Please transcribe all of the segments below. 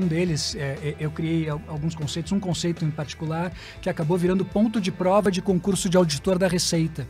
Um deles, é, é eu criei alguns conceitos, um conceito em particular que acabou virando ponto de prova de concurso de auditor da Receita,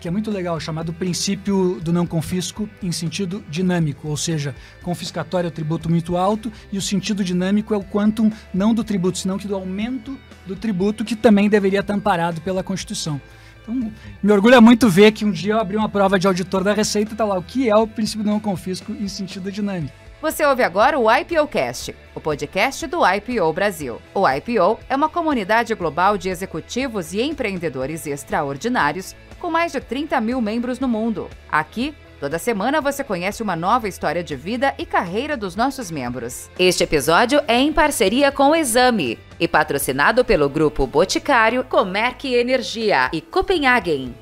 que é muito legal, chamado princípio do não confisco em sentido dinâmico, ou seja, confiscatório é o tributo muito alto e o sentido dinâmico é o quantum não do tributo, senão que do aumento do tributo que também deveria estar amparado pela Constituição. Então, me orgulha muito ver que um dia eu abri uma prova de auditor da Receita e tá lá o que é o princípio do não confisco em sentido dinâmico. Você ouve agora o IPOcast, o podcast do IPO Brasil. O IPO é uma comunidade global de executivos e empreendedores extraordinários com mais de 30 mil membros no mundo. Aqui, Toda semana você conhece uma nova história de vida e carreira dos nossos membros. Este episódio é em parceria com o Exame e patrocinado pelo grupo Boticário, Comerc Energia e Copenhagen.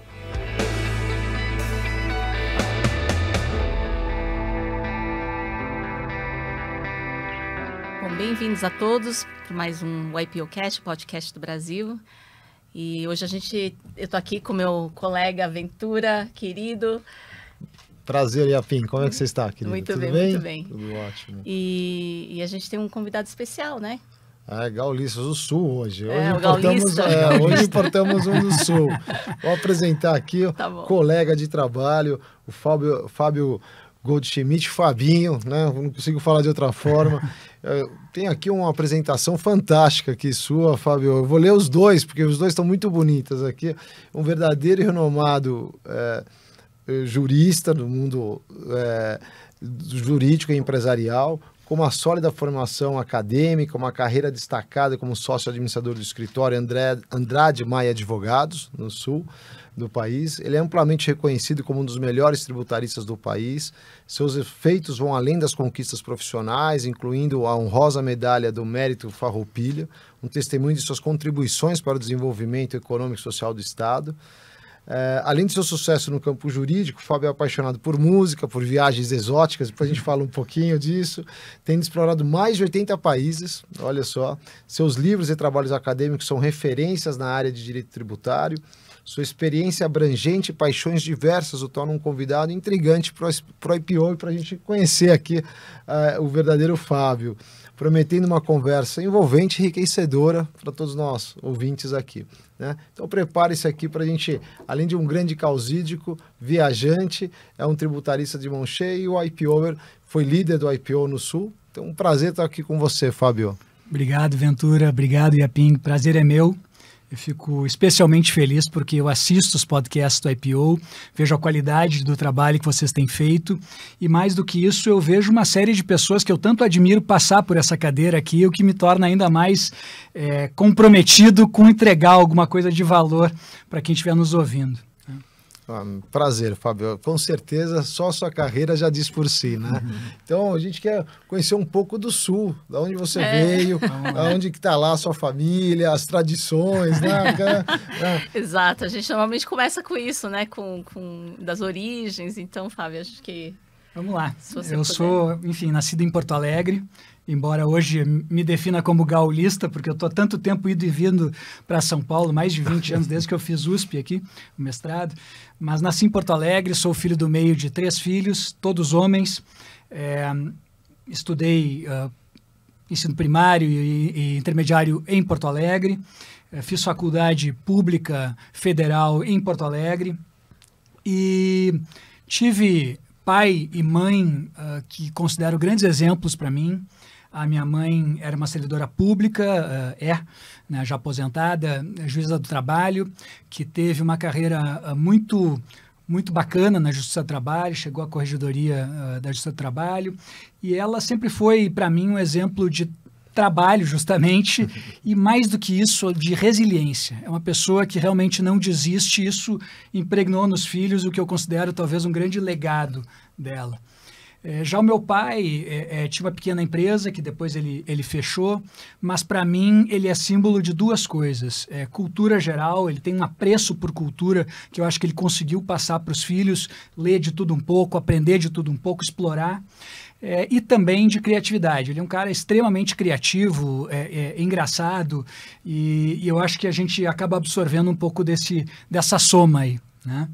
bem-vindos a todos para mais um IPOcast, podcast do Brasil. E hoje a gente, eu estou aqui com meu colega Ventura, querido. Prazer, Iapim. Como é que você está, querido? Muito Tudo bem, bem, muito bem. Tudo ótimo. E, e a gente tem um convidado especial, né? Ah, é, Gaulistas do Sul hoje. Hoje, importamos, é, hoje é, importamos um do Sul. Vou apresentar aqui tá o colega de trabalho, o Fábio, Fábio Goldschmidt, Fabinho, né? Não consigo falar de outra forma. Tem aqui uma apresentação fantástica aqui sua, Fábio. Eu vou ler os dois, porque os dois estão muito bonitas aqui. Um verdadeiro e renomado é, jurista do mundo é, jurídico e empresarial, com uma sólida formação acadêmica, uma carreira destacada como sócio administrador do escritório André, Andrade Maia Advogados, no Sul do país. Ele é amplamente reconhecido como um dos melhores tributaristas do país. Seus efeitos vão além das conquistas profissionais, incluindo a honrosa medalha do mérito Farroupilha, um testemunho de suas contribuições para o desenvolvimento econômico e social do Estado. É, além de seu sucesso no campo jurídico, Fábio é apaixonado por música, por viagens exóticas, depois a gente fala um pouquinho disso, tendo explorado mais de 80 países, olha só. Seus livros e trabalhos acadêmicos são referências na área de direito tributário. Sua experiência abrangente e paixões diversas o tornam um convidado intrigante para o IPO e para a gente conhecer aqui uh, o verdadeiro Fábio. Prometendo uma conversa envolvente e enriquecedora para todos nós, ouvintes aqui. Né? Então prepare-se aqui para a gente, além de um grande causídico, viajante, é um tributarista de mão cheia e o IPOer foi líder do IPO no Sul. Então um prazer estar aqui com você, Fábio. Obrigado, Ventura. Obrigado, Iaping. Prazer é meu. Eu fico especialmente feliz porque eu assisto os podcasts do IPO, vejo a qualidade do trabalho que vocês têm feito e, mais do que isso, eu vejo uma série de pessoas que eu tanto admiro passar por essa cadeira aqui, o que me torna ainda mais é, comprometido com entregar alguma coisa de valor para quem estiver nos ouvindo. Ah, prazer, Fábio. Com certeza, só sua carreira já diz por si, né? Uhum. Então, a gente quer conhecer um pouco do Sul, da onde você é. veio, da onde que tá lá a sua família, as tradições, né? é. Exato, a gente normalmente começa com isso, né? Com, com das origens. Então, Fábio, acho que Vamos lá. Eu puder. sou, enfim, nascido em Porto Alegre, embora hoje me defina como gaulista, porque eu estou tanto tempo indo e vindo para São Paulo, mais de 20 anos desde que eu fiz USP aqui, o mestrado. Mas nasci em Porto Alegre, sou filho do meio de três filhos, todos homens. É, estudei uh, ensino primário e, e, intermediário em Porto Alegre. É, fiz faculdade pública federal em Porto Alegre. E tive pai e mãe uh, que considero grandes exemplos para mim. A minha mãe era uma servidora pública, uh, é, né, já aposentada, é, juíza do trabalho, que teve uma carreira uh, muito muito bacana na Justiça do Trabalho, chegou à Corregedoria uh, da Justiça do Trabalho, e ela sempre foi, para mim, um exemplo de trabalho, justamente, e mais do que isso, de resiliência. É uma pessoa que realmente não desiste, isso impregnou nos filhos o que eu considero talvez um grande legado dela. É, já o meu pai é, é, tinha uma pequena empresa que depois ele, ele fechou, mas para mim ele é símbolo de duas coisas. É, cultura geral, ele tem um apreço por cultura que eu acho que ele conseguiu passar para os filhos, ler de tudo um pouco, aprender de tudo um pouco, explorar. É, e também de criatividade. Ele é um cara extremamente criativo, é, é, engraçado, e, e, eu acho que a gente acaba absorvendo um pouco desse, dessa soma aí. Né?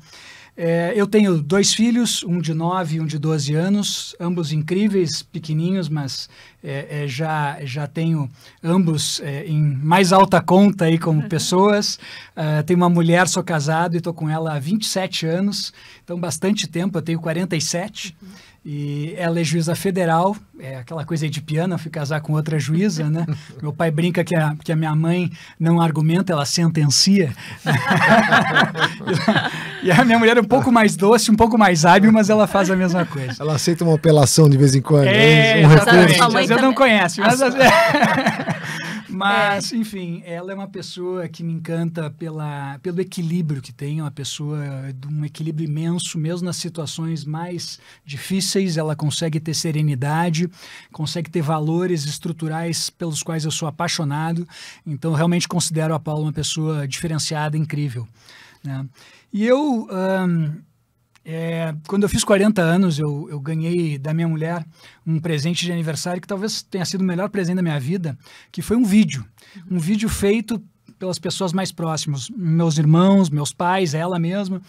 É, eu tenho dois filhos, um de 9 e um de 12 anos, ambos incríveis, pequenininhos, mas é, é, já, já tenho ambos é, em mais alta conta aí como pessoas. Ah, tenho uma mulher, sou casado e estou com ela há 27 anos, então bastante tempo, eu tenho 47. Uhum. E ela é juíza federal, é aquela coisa aí de piano, fui casar com outra juíza, né? Meu pai brinca que a, que a minha mãe não argumenta, ela sentencia. E a minha mulher é um pouco mais doce, um pouco mais hábil, mas ela faz a mesma coisa. Ela aceita uma apelação de vez em quando. É, é um exatamente. Mas eu não conheço, mas... Mas, é. enfim, ela é uma pessoa que me encanta pela, pelo equilíbrio que tem, é uma pessoa de um equilíbrio imenso, mesmo nas situações mais difíceis, ela consegue ter serenidade, consegue ter valores estruturais pelos quais eu sou apaixonado. Então, realmente considero a Paula uma pessoa diferenciada, incrível. Né? E eu, é, quando eu fiz 40 anos, eu, eu, ganhei da minha mulher um presente de aniversário que talvez tenha sido o melhor presente da minha vida, que foi um vídeo. Um vídeo feito pelas pessoas mais próximas, meus irmãos, meus pais, ela mesma.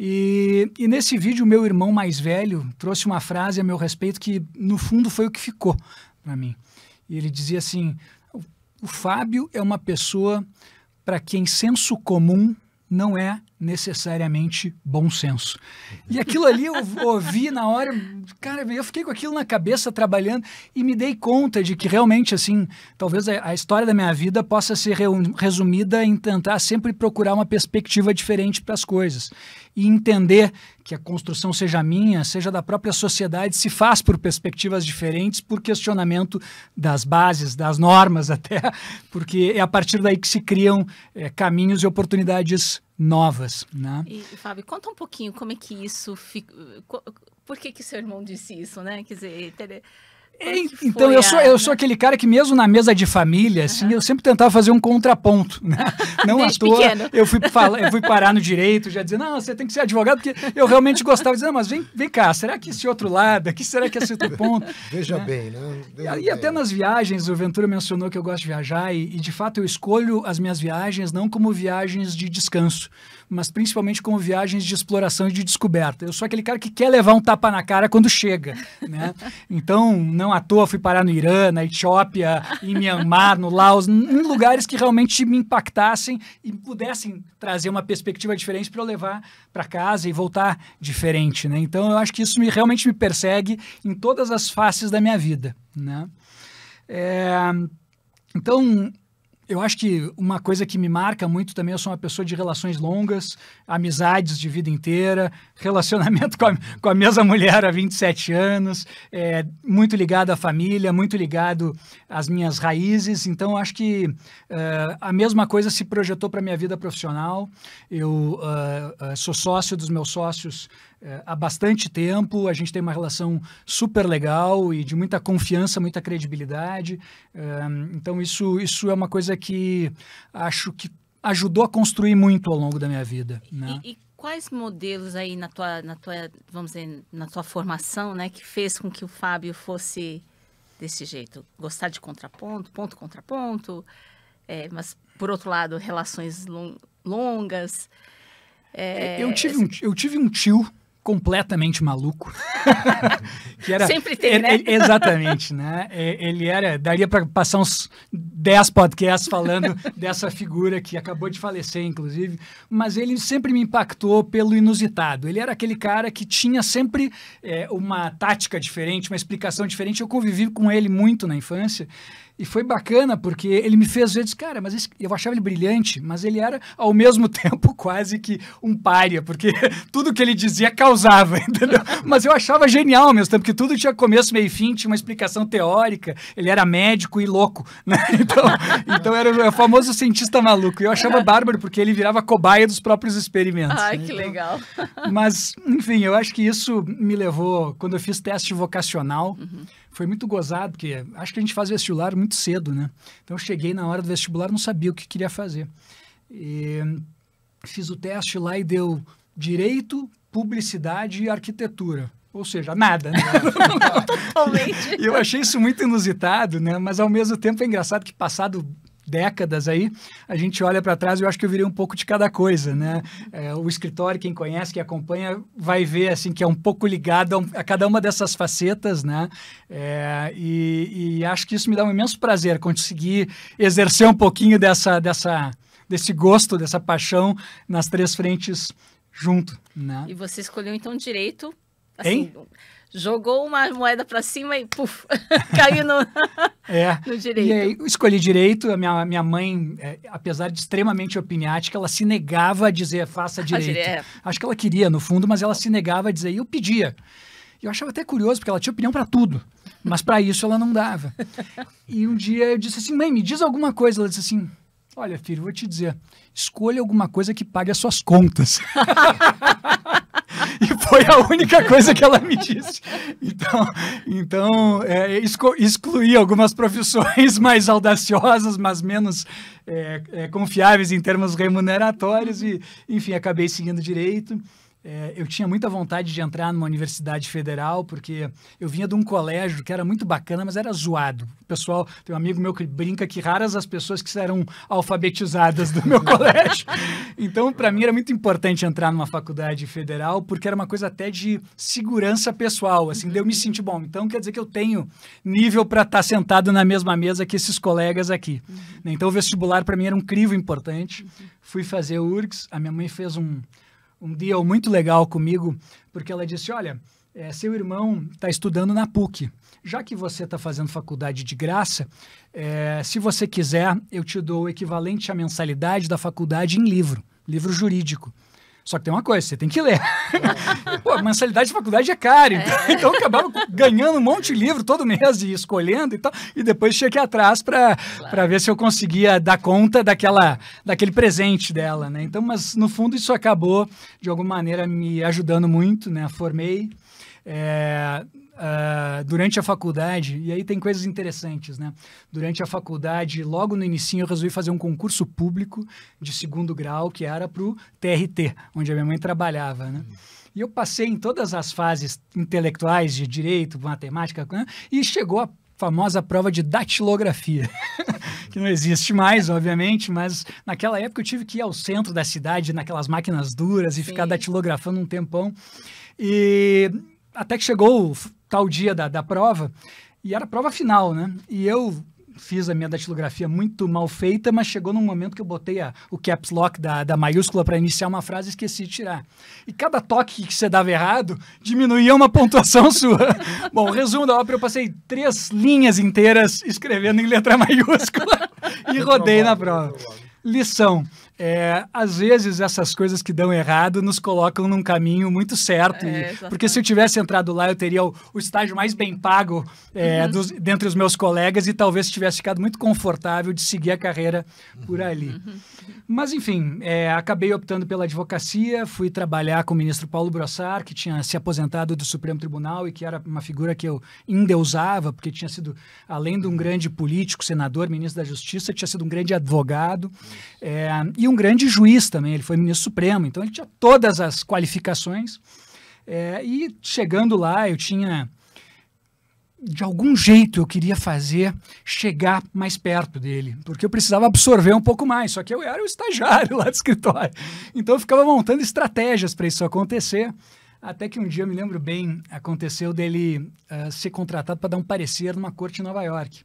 E, e nesse vídeo, meu irmão mais velho trouxe uma frase a meu respeito que, no fundo, foi o que ficou para mim. E ele dizia assim: o Fábio é uma pessoa para quem senso comum não é necessariamente bom senso. E aquilo ali eu ouvi na hora, cara, eu fiquei com aquilo na cabeça trabalhando e me dei conta de que realmente, assim, talvez a, história da minha vida possa ser resumida em tentar sempre procurar uma perspectiva diferente para as coisas e entender que a construção seja minha, seja da própria sociedade, se faz por perspectivas diferentes, por questionamento das bases, das normas até, porque é a partir daí que se criam é, caminhos e oportunidades novas, né? E, Fábio, conta um pouquinho como é que isso... Fica, por que que seu irmão disse isso, né? Quer dizer, então, eu sou, eu sou aquele cara que, mesmo na mesa de família, uhum. assim, eu sempre tentava fazer um contraponto. Né? Não à toa, eu fui, falar, eu fui parar no direito, já dizendo, não, você tem que ser advogado, porque eu realmente gostava. Dizendo, mas vem, vem cá, será que esse outro lado, aqui, será que é esse outro ponto? Veja né? bem, né? Veja e bem. até nas viagens, o Ventura mencionou que eu gosto de viajar, e, e de fato eu escolho as minhas viagens não como viagens de descanso mas principalmente como viagens de exploração e de descoberta. Eu sou aquele cara que quer levar um tapa na cara quando chega, né? Então, não à toa fui parar no Irã, na Etiópia, em Myanmar, no Laos, em lugares que realmente me impactassem e pudessem trazer uma perspectiva diferente para eu levar para casa e voltar diferente, né? Então, eu acho que isso me, realmente me persegue em todas as faces da minha vida, né? É, então, eu acho que uma coisa que me marca muito também, eu sou uma pessoa de relações longas, amizades de vida inteira, relacionamento com a, com a mesma mulher há 27 anos, é, muito ligado à família, muito ligado às minhas raízes. Então, acho que uh, a mesma coisa se projetou para a minha vida profissional. Eu uh, uh, sou sócio dos meus sócios é, há bastante tempo, a gente tem uma relação super legal e de muita confiança, muita credibilidade. É, então, isso, isso é uma coisa que acho que ajudou a construir muito ao longo da minha vida. Né? E, e quais modelos aí na tua, na tua, vamos dizer, na tua formação, né, que fez com que o Fábio fosse desse jeito? Gostar de contraponto, ponto contraponto, é, mas por outro lado, relações long, longas. É... Eu, tive um, eu tive um tio completamente maluco. que era, Sempre tem, né? Ele, exatamente, né? É, ele era, daria para passar uns 10 podcasts falando dessa figura que acabou de falecer, inclusive, mas ele sempre me impactou pelo inusitado. Ele era aquele cara que tinha sempre é, uma tática diferente, uma explicação diferente. Eu convivi com ele muito na infância e foi bacana porque ele me fez ver, disse, cara, mas esse, eu achava ele brilhante, mas ele era ao mesmo tempo quase que um pária, porque tudo que ele dizia causava, entendeu? Mas eu achava genial ao mesmo tempo, que tudo tinha começo, meio e fim, tinha uma explicação teórica, ele era médico e louco, né? Então, então era o famoso cientista maluco. E eu achava bárbaro porque ele virava cobaia dos próprios experimentos. Ai, né? que então, legal. Mas, enfim, eu acho que isso me levou, quando eu fiz teste vocacional, uhum foi muito gozado, porque acho que a gente faz vestibular muito cedo, né? Então eu cheguei na hora do vestibular, não sabia o que queria fazer. E fiz o teste lá e deu direito, publicidade e arquitetura. Ou seja, nada. Né? Totalmente. E eu achei isso muito inusitado, né? Mas ao mesmo tempo é engraçado que passado décadas aí, a gente olha para trás e eu acho que eu virei um pouco de cada coisa, né? É, o escritório, quem conhece, quem acompanha, vai ver assim que é um pouco ligado a, a cada uma dessas facetas, né? É, e, e, acho que isso me dá um imenso prazer conseguir exercer um pouquinho dessa, dessa, desse gosto, dessa paixão nas três frentes junto, né? E você escolheu então direito, assim, hein? jogou uma moeda para cima e puf, caiu no, é. no direito. E aí, escolhi direito, a minha, minha mãe, é, apesar de extremamente opiniática, ela se negava a dizer faça direito. É. Acho que ela queria, no fundo, mas ela se negava a dizer e eu pedia. Eu achava até curioso, porque ela tinha opinião para tudo, mas para isso ela não dava. E um dia eu disse assim: mãe, me diz alguma coisa. Ela disse assim: olha, filho, vou te dizer, escolha alguma coisa que pague as suas contas. e foi a única coisa que ela me disse. Então, então é, excluí algumas profissões mais audaciosas, mas menos é, é, confiáveis em termos remuneratórios e, enfim, acabei seguindo direito. É, eu tinha muita vontade de entrar numa universidade federal, porque eu vinha de um colégio que era muito bacana, mas era zoado. O pessoal, tem um amigo meu que brinca que raras as pessoas que serão alfabetizadas do meu colégio. Então, para mim, era muito importante entrar numa faculdade federal, porque era uma coisa até de segurança pessoal, assim, eu me senti bom. Então, quer dizer que eu tenho nível para estar tá sentado na mesma mesa que esses colegas aqui. Né? Então, o vestibular, para mim, era um crivo importante. Fui fazer o URGS, a minha mãe fez um um deal muito legal comigo, porque ela disse: Olha, é, seu irmão está estudando na PUC. Já que você está fazendo faculdade de graça, é, se você quiser, eu te dou o equivalente à mensalidade da faculdade em livro, livro jurídico. Só que tem uma coisa, você tem que ler. Pô, a mensalidade de faculdade é cara, então, é. então eu acabava ganhando um monte de livro todo mês e escolhendo e tal, e depois tinha que ir atrás para claro. ver se eu conseguia dar conta daquela, daquele presente dela, né? Então, mas no fundo isso acabou, de alguma maneira, me ajudando muito, né? Formei. É, Uh, durante a faculdade, e aí tem coisas interessantes, né? Durante a faculdade, logo no início, eu resolvi fazer um concurso público de segundo grau, que era para o TRT, onde a minha mãe trabalhava, né? E eu passei em todas as fases intelectuais de direito, matemática, né? e chegou a famosa prova de datilografia, que não existe mais, obviamente, mas naquela época eu tive que ir ao centro da cidade, naquelas máquinas duras, e Sim. ficar datilografando um tempão. E até que chegou o tal dia da, da prova, e era a prova final, né? E eu fiz a minha datilografia muito mal feita, mas chegou num momento que eu botei a, o caps lock da, da maiúscula para iniciar uma frase e esqueci de tirar. E cada toque que você dava errado diminuía uma pontuação sua. Bom, resumo da ópera, eu passei três linhas inteiras escrevendo em letra maiúscula e rodei na prova. Lição é, às vezes essas coisas que dão errado nos colocam num caminho muito certo. É, e, porque se eu tivesse entrado lá, eu teria o, o estágio mais bem pago é, uhum. dos, dentre os meus colegas e talvez tivesse ficado muito confortável de seguir a carreira por uhum. ali. Uhum. Mas, enfim, é, acabei optando pela advocacia, fui trabalhar com o ministro Paulo Brossard, que tinha se aposentado do Supremo Tribunal e que era uma figura que eu endeusava, porque tinha sido, além de um uhum. grande político, senador, ministro da Justiça, tinha sido um grande advogado. É, e um grande juiz também. Ele foi ministro supremo, então ele tinha todas as qualificações. É, e chegando lá, eu tinha. De algum jeito eu queria fazer chegar mais perto dele, porque eu precisava absorver um pouco mais. Só que eu era o estagiário lá do escritório. Então eu ficava montando estratégias para isso acontecer. Até que um dia, eu me lembro bem, aconteceu dele uh, ser contratado para dar um parecer numa corte em Nova York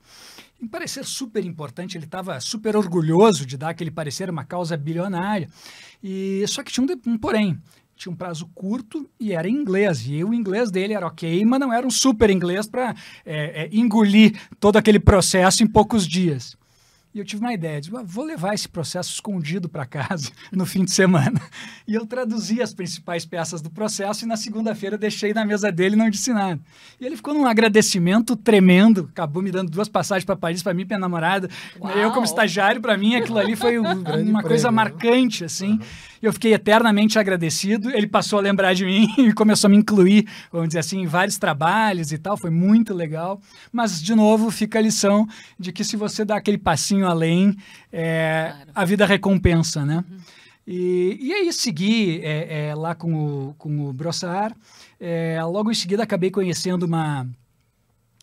um parecer super importante, ele estava super orgulhoso de dar aquele parecer, uma causa bilionária. E só que tinha um, um porém, tinha um prazo curto e era em inglês. E o inglês dele era ok, mas não era um super inglês para é, é, engolir todo aquele processo em poucos dias. E eu tive uma ideia, disse, ah, vou levar esse processo escondido para casa no fim de semana. E eu traduzi as principais peças do processo e na segunda-feira deixei na mesa dele e não disse nada. E ele ficou num agradecimento tremendo, acabou me dando duas passagens para Paris para mim e para namorada. Uau. Eu como estagiário, para mim aquilo ali foi uma coisa né? marcante, assim. Uhum. Eu fiquei eternamente agradecido. Ele passou a lembrar de mim e começou a me incluir, vamos dizer assim, em vários trabalhos e tal. Foi muito legal. Mas, de novo, fica a lição de que se você dá aquele passinho além, é, claro. a vida recompensa, né? Uhum. E, e aí segui é, é, lá com o, com o Brossard. É, logo em seguida acabei conhecendo uma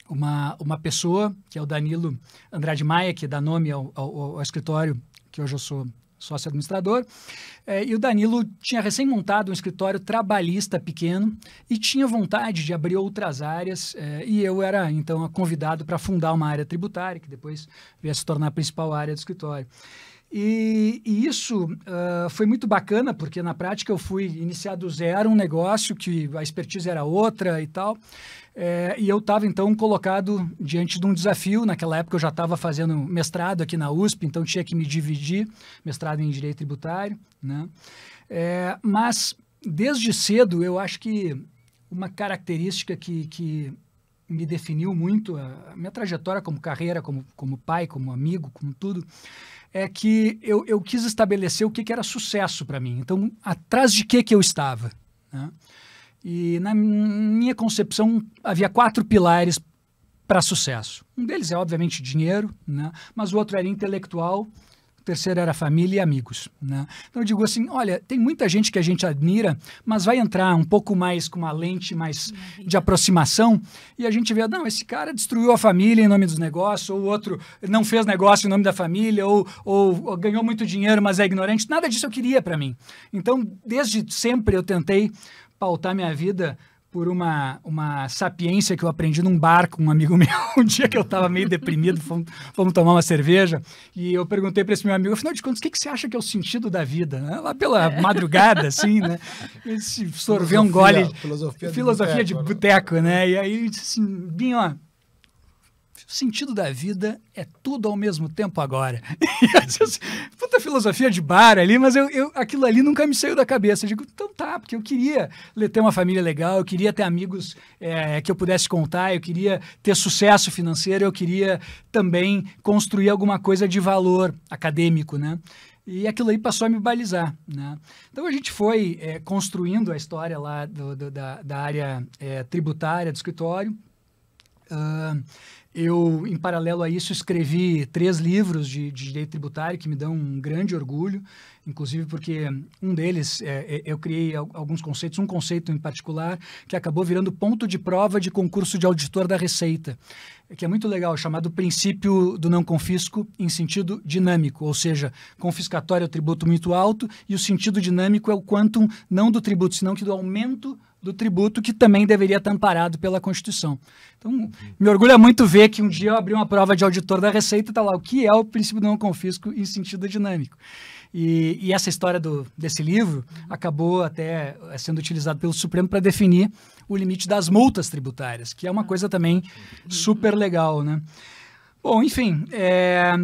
uma, uma pessoa, que é o Danilo Andrade Maia, que dá nome ao, ao, ao escritório que hoje eu sou sócio administrador, é, e o Danilo tinha recém-montado um escritório trabalhista pequeno e tinha vontade de abrir outras áreas. É, e eu era, então, convidado para fundar uma área tributária, que depois ia se tornar a principal área do escritório. E, e, isso uh, foi muito bacana, porque na prática eu fui iniciar do zero um negócio que a expertise era outra e tal. É, e eu estava, então, colocado diante de um desafio. Naquela época eu já estava fazendo mestrado aqui na USP, então tinha que me dividir, mestrado em Direito Tributário, né? É, mas, desde cedo, eu acho que uma característica que, que me definiu muito, a, minha trajetória como carreira, como, como pai, como amigo, como tudo, é que eu, eu quis estabelecer o que, que era sucesso para mim. Então, atrás de que, que eu estava, né? E na minha concepção, havia quatro pilares para sucesso. Um deles é, obviamente, dinheiro, né? mas o outro era intelectual, o terceiro era família e amigos. Né? Então eu digo assim: olha, tem muita gente que a gente admira, mas vai entrar um pouco mais com uma lente mais de aproximação e a gente vê, não, esse cara destruiu a família em nome dos negócios, ou o outro não fez negócio em nome da família, ou, ou, ou ganhou muito dinheiro, mas é ignorante. Nada disso eu queria para mim. Então, desde sempre eu tentei pautar minha vida por uma, uma sapiência que eu aprendi num bar com um amigo meu, um dia que eu estava meio deprimido, fomos, fomos, tomar uma cerveja, e eu perguntei para esse meu amigo, afinal de contas, o que, que você acha que é o sentido da vida? Né? Lá pela é. madrugada, assim, né? Sorver um gole... Filosofia, filosofia de, de né? boteco, né? E aí, assim, Binho, ó, o sentido da vida é tudo ao mesmo tempo agora. puta filosofia de bar ali, mas eu, eu, aquilo ali nunca me saiu da cabeça. Eu digo, então tá, porque eu queria ter uma família legal, eu queria ter amigos é, que eu pudesse contar, eu queria ter sucesso financeiro, eu queria também construir alguma coisa de valor acadêmico, né? E aquilo aí passou a me balizar, né? Então a gente foi é, construindo a história lá do, do, da, da, área é, tributária do escritório. Uh, eu, em paralelo a isso, escrevi três livros de, de, direito tributário que me dão um grande orgulho, inclusive porque um deles é, é eu criei alguns conceitos, um conceito em particular que acabou virando ponto de prova de concurso de auditor da Receita, que é muito legal, chamado princípio do não confisco em sentido dinâmico, ou seja, confiscatório é o tributo muito alto e o sentido dinâmico é o quantum não do tributo, senão que do aumento do tributo que também deveria estar amparado pela Constituição. Então, me orgulha muito ver que um dia eu abri uma prova de auditor da Receita e está lá o que é o princípio do não confisco em sentido dinâmico. E, e essa história do, desse livro acabou até eh, sendo utilizado pelo Supremo para definir o limite das multas tributárias, que é uma coisa também super legal, né? Bom, enfim, é,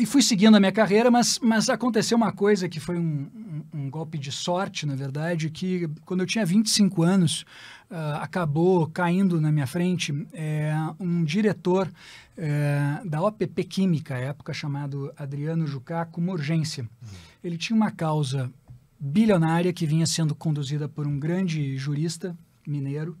e fui seguindo a minha carreira, mas, mas aconteceu uma coisa que foi um, um, um golpe de sorte, na verdade, que quando eu tinha 25 anos, uh, acabou caindo na minha frente é, um diretor é, da OPP Química, à época chamado Adriano Jucá, com uma urgência. Uhum. Ele tinha uma causa bilionária que vinha sendo conduzida por um grande jurista mineiro,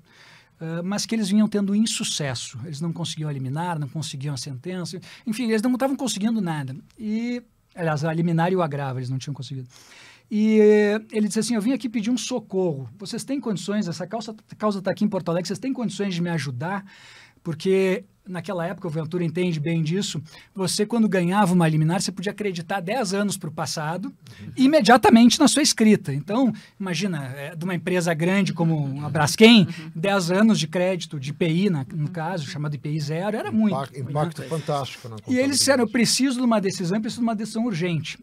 ah, mas que eles vinham tendo insucesso. Eles não conseguiam eliminar, não conseguiam a sentença. Enfim, eles não estavam conseguindo nada. E, aliás, a liminar e o agravo eles não tinham conseguido. E eh, ele disse assim: Eu vim aqui pedir um socorro. Vocês têm condições? Essa causa está aqui em Porto Alegre. Vocês têm condições de me ajudar? porque naquela época, o Ventura entende bem disso, você quando ganhava uma liminar, você podia acreditar 10 anos para o passado, uhum. imediatamente na sua escrita. Então, imagina, é, de uma empresa grande como a uhum. Braskem, 10 uhum. anos de crédito de IPI, na, no caso, chamado IPI zero, era muito. Impacto, impacto fantástico. e eles disseram, eu preciso de uma decisão, eu preciso de uma decisão urgente.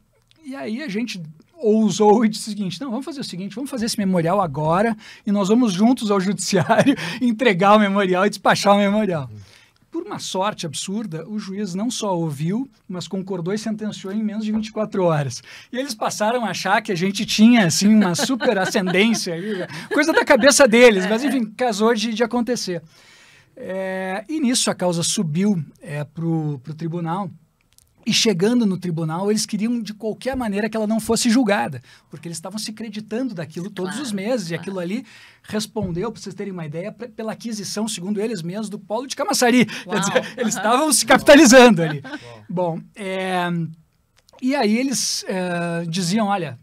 E aí a gente ousou e disse o seguinte: não, vamos fazer o seguinte, vamos fazer esse memorial agora e nós vamos juntos ao judiciário entregar o memorial e despachar o memorial. Por uma sorte absurda, o juiz não só ouviu, mas concordou e sentenciou em menos de 24 horas. E eles passaram a achar que a gente tinha, assim, uma super ascendência, coisa da cabeça deles, mas enfim, casou de, de acontecer. É, e nisso a causa subiu é, para o tribunal. E chegando no tribunal, eles queriam de qualquer maneira que ela não fosse julgada, porque eles estavam se creditando daquilo todos os meses, claro. e aquilo ali respondeu, para vocês terem uma ideia, pela aquisição, segundo eles mesmos, do polo de Camaçari. Quer dizer, eles estavam se capitalizando ali. Uau. Bom, é, e aí eles é, diziam: olha,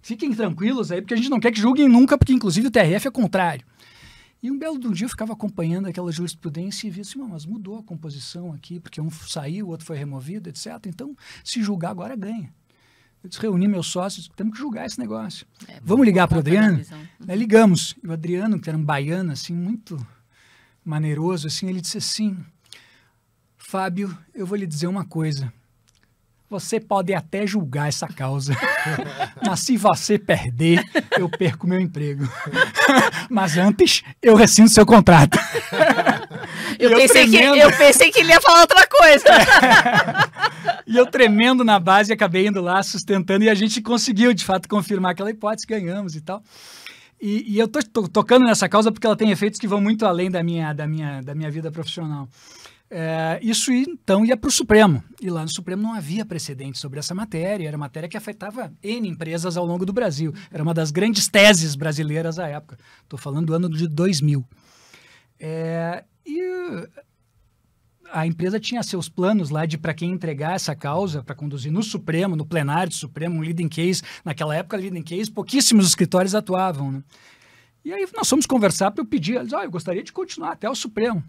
fiquem tranquilos aí, porque a gente não quer que julguem nunca, porque inclusive o TRF é contrário. E um belo de um dia eu ficava acompanhando aquela jurisprudência e via assim, mas mudou a composição aqui, porque um saiu, o outro foi removido, etc. Então, se julgar agora, ganha. Eu disse, reuni meus sócios, temos que julgar esse negócio. É, Vamos ligar para o Adriano? ligamos. E o Adriano, que era um baiano, assim, muito maneiroso, assim, ele disse assim, Fábio, eu vou lhe dizer uma coisa. Você pode até julgar essa causa. Mas se você perder, eu perco meu emprego. Mas antes, eu rescindo seu contrato. Eu, eu pensei que, eu pensei que ele ia falar outra coisa. É. E eu tremendo na base, acabei indo lá, sustentando, e a gente conseguiu, de fato, confirmar aquela hipótese, ganhamos e tal. E, e eu tô, tô, tocando nessa causa porque ela tem efeitos que vão muito além da minha, da minha, da minha vida profissional. É, isso então ia para o Supremo. E lá no Supremo não havia precedente sobre essa matéria, era matéria que afetava N empresas ao longo do Brasil. Era uma das grandes teses brasileiras à época. Estou falando do ano de 2000. É, e a empresa tinha seus planos lá de para quem entregar essa causa, para conduzir no Supremo, no plenário do Supremo, um leading case. Naquela época, leading case, pouquíssimos escritórios atuavam. Né? E aí nós fomos conversar para eu pedir, eles, eu gostaria de continuar até o Supremo.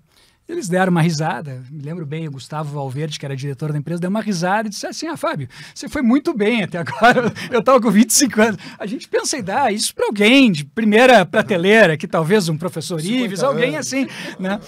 Eles deram uma risada, me lembro bem, o Gustavo Valverde, que era diretor da empresa, deu uma risada e disse assim, ah, Fábio, você foi muito bem até agora, eu estava com 25 anos. A gente pensa em dar isso para alguém de primeira prateleira, que talvez um professor Ives, alguém assim, né?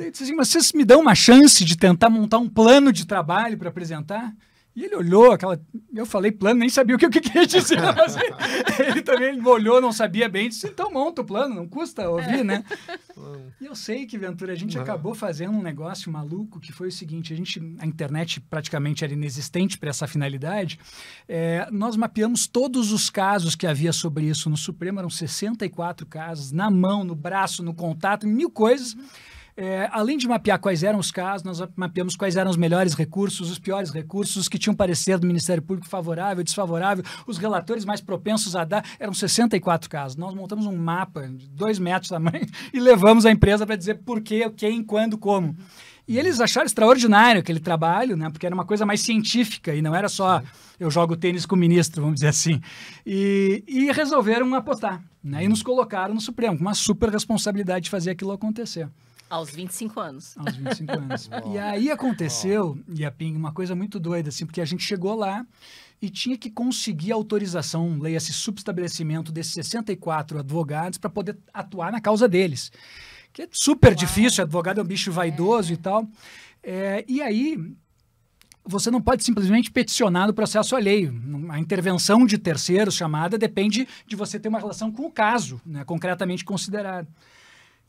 Ele disse assim, mas vocês me dão uma chance de tentar montar um plano de trabalho para apresentar? E ele olhou aquela. Eu falei plano, nem sabia o que eu queria dizer. Né? Mas ele também olhou, não sabia bem. Disse, então monta o plano, não custa ouvir, né? É. e eu sei que, Ventura, a gente não. acabou fazendo um negócio maluco que foi o seguinte: a gente, a internet praticamente era inexistente para essa finalidade. É, nós mapeamos todos os casos que havia sobre isso no Supremo, eram 64 casos, na mão, no braço, no contato, mil coisas. Uhum é, além de mapear quais eram os casos, nós mapeamos quais eram os melhores recursos, os piores recursos, os que tinham parecer do Ministério Público favorável, desfavorável, os relatores mais propensos a dar. Eram 64 casos. Nós montamos um mapa de dois metros de tamanho e levamos a empresa para dizer por quê, quem, quando, como. E eles acharam extraordinário aquele trabalho, né? Porque era uma coisa mais científica e não era só eu jogo tênis com o ministro, vamos dizer assim. E, e resolveram apostar, né? E nos colocaram no Supremo, com uma super responsabilidade de fazer aquilo acontecer. Aos 25 anos. Aos 25 anos. e aí aconteceu, e a Ping, uma coisa muito doida, assim, porque a gente chegou lá e tinha que conseguir autorização, leia esse subestabelecimento desses 64 advogados para poder atuar na causa deles. Que é super Uau. difícil, advogado é um bicho vaidoso é. e tal. É, e aí, você não pode simplesmente peticionar no processo alheio. A intervenção de terceiros chamada depende de você ter uma relação com o caso, né, concretamente considerado.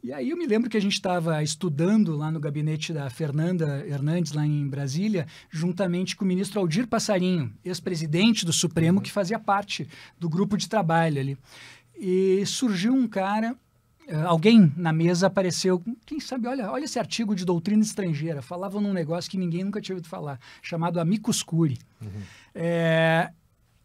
E aí eu me lembro que a gente estava estudando lá no gabinete da Fernanda Hernandes, lá em Brasília, juntamente com o ministro Aldir Passarinho, ex-presidente do Supremo, que fazia parte do grupo de trabalho ali. E surgiu um cara, eh, alguém na mesa apareceu, quem sabe, olha, olha esse artigo de doutrina estrangeira, falavam num negócio que ninguém nunca tinha ouvido falar, chamado amicus curi. Uhum. É,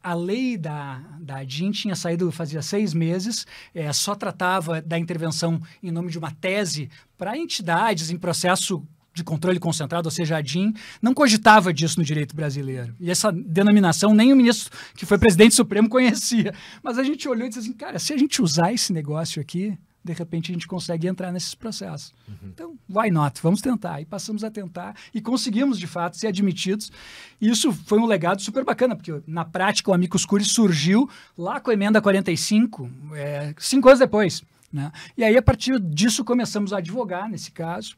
a lei da, da DIN tinha saído fazia seis meses, é, só tratava da intervenção em nome de uma tese para entidades em processo de controle concentrado, ou seja, a DIN, não cogitava disso no direito brasileiro. E essa denominação nem o ministro que foi presidente supremo conhecia. Mas a gente olhou e disse assim, cara, se a gente usar esse negócio aqui, de repente a gente consegue entrar nesses processos. Uhum. Então, why not? Vamos tentar. E passamos a tentar e conseguimos, de fato, ser admitidos. E isso foi um legado super bacana, porque na prática o Amicus Curi surgiu lá com a emenda 45, é, cinco anos depois. Né? E aí, a partir disso, começamos a advogar nesse caso.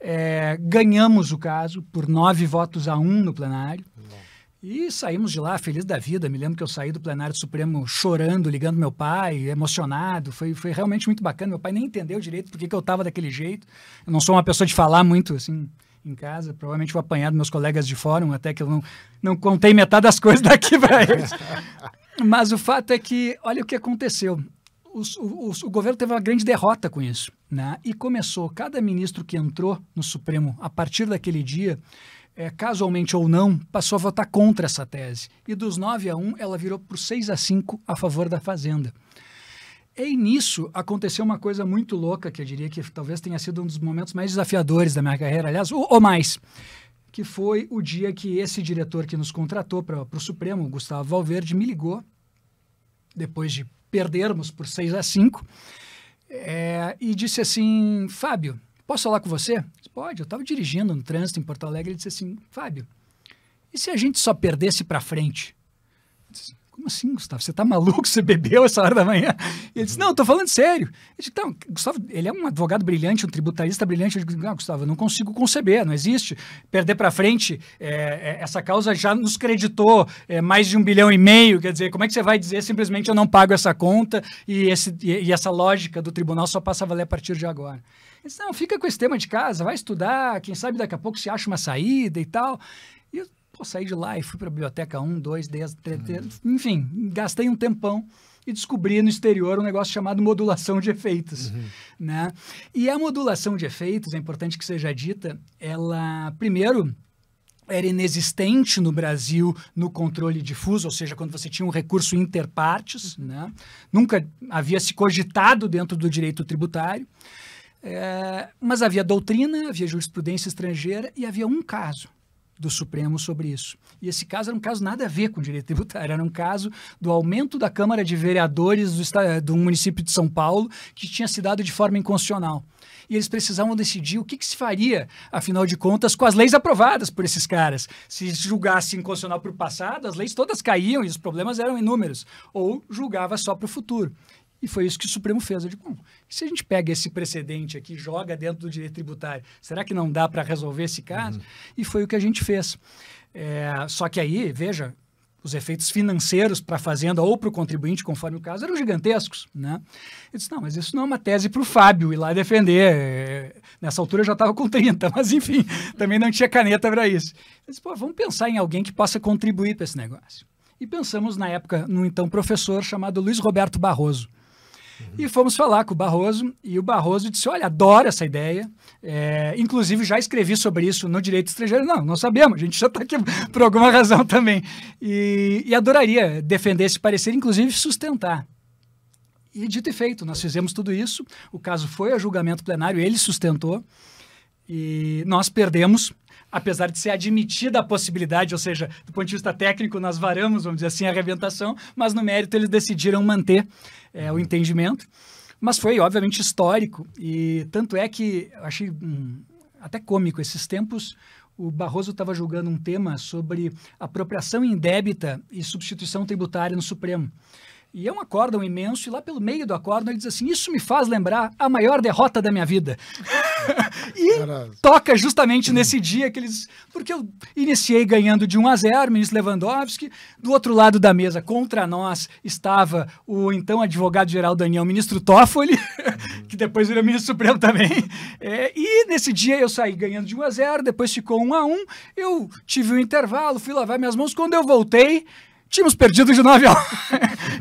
É, ganhamos o caso por nove votos a um no plenário. Não. E saímos de lá feliz da vida. Me lembro que eu saí do plenário do Supremo chorando, ligando meu pai, emocionado. Foi, foi realmente muito bacana. Meu pai nem entendeu direito porque que eu estava daquele jeito. Eu não sou uma pessoa de falar muito assim em casa. Provavelmente vou apanhar dos meus colegas de fórum, até que eu não, não contei metade das coisas daqui para eles. Mas o fato é que, olha o que aconteceu. O, o, o, governo teve uma grande derrota com isso. Né? E começou, cada ministro que entrou no Supremo a partir daquele dia, é, casualmente ou não, passou a votar contra essa tese. E dos 9 a 1, ela virou para 6 a 5 a favor da Fazenda. E nisso aconteceu uma coisa muito louca, que eu diria que talvez tenha sido um dos momentos mais desafiadores da minha carreira, aliás, ou, ou mais, que foi o dia que esse diretor que nos contratou para o Supremo, Gustavo Valverde, me ligou, depois de perdermos por 6 a 5, é, e disse assim: Fábio, Posso falar com você? Disse, Pode. Eu estava dirigindo no trânsito em Porto Alegre. Ele disse assim: Fábio, e se a gente só perdesse para frente? Disse, Como assim, Gustavo? Você está maluco? Você bebeu essa hora da manhã? Ele disse: Não, estou falando sério. Ele disse, então, Gustavo, ele é um advogado brilhante, um tributarista brilhante. Eu disse: Não, Gustavo, eu não consigo conceber, não existe. Perder para frente, é, é, essa causa já nos creditou é, mais de um bilhão e meio. Quer dizer, como é que você vai dizer simplesmente eu não pago essa conta e, esse, e, e essa lógica do tribunal só passa a valer a partir de agora? Ele disse, não, fica com esse tema de casa, vai estudar, quem sabe daqui a pouco se acha uma saída e tal. E eu pô, saí de lá e fui para a biblioteca 1, 2, 10, 3, enfim, gastei um tempão e descobri no exterior um negócio chamado modulação de efeitos, uhum. né? E a modulação de efeitos, é importante que seja dita, ela, primeiro, era inexistente no Brasil no controle difuso, ou seja, quando você tinha um recurso interpartes, né? nunca havia se cogitado dentro do direito tributário. É, mas havia doutrina, havia jurisprudência estrangeira e havia um caso do Supremo sobre isso. E esse caso era um caso nada a ver com direito tributário, era um caso do aumento da Câmara de Vereadores do, do município de São Paulo, que tinha se dado de forma inconstitucional. E eles precisavam decidir o que, que se faria, afinal de contas, com as leis aprovadas por esses caras. Se julgasse inconstitucional para o passado, as leis todas caíam e os problemas eram inúmeros, ou julgava só para o futuro. E foi isso que o Supremo fez. Eu digo, bom, hum, se a gente pega esse precedente aqui, joga dentro do direito tributário, será que não dá para resolver esse caso? Uhum. E foi o que a gente fez. É, só que aí, veja, os efeitos financeiros para a fazenda ou para o contribuinte, conforme o caso, eram gigantescos. Né? Eu disse, não, mas isso não é uma tese para o Fábio ir lá defender. É, nessa altura eu já estava com 30, mas enfim, também não tinha caneta para isso. Eu disse, pô, vamos pensar em alguém que possa contribuir para esse negócio. E pensamos na época num então professor chamado Luiz Roberto Barroso. Uhum. E fomos falar com o Barroso, e o Barroso disse: Olha, adoro essa ideia. É, inclusive, já escrevi sobre isso no direito estrangeiro. Não, não sabemos, a gente já está aqui por alguma razão também. E, e adoraria defender esse parecer, inclusive sustentar. E dito e feito, nós fizemos tudo isso. O caso foi a julgamento plenário, ele sustentou. E nós perdemos apesar de ser admitida a possibilidade, ou seja, do ponto de vista técnico, nós varamos, vamos dizer assim, a arrebentação, mas no mérito eles decidiram manter é, o entendimento. Mas foi, obviamente, histórico, e tanto é que achei hum, até cômico esses tempos. O Barroso estava julgando um tema sobre apropriação indébita e substituição tributária no Supremo. E é um acórdão imenso, e lá pelo meio do acórdão ele diz assim: Isso me faz lembrar a maior derrota da minha vida. e Caraca. toca justamente nesse dia que eles. Porque eu iniciei ganhando de 1 a 0, ministro Lewandowski. Do outro lado da mesa, contra nós, estava o então advogado-geral Daniel ministro Toffoli, que depois virou ministro Supremo também. É, e nesse dia eu saí ganhando de 1 a 0, depois ficou 1 a 1. Eu tive um intervalo, fui lavar minhas mãos. Quando eu voltei, tínhamos perdido de 9 a 1.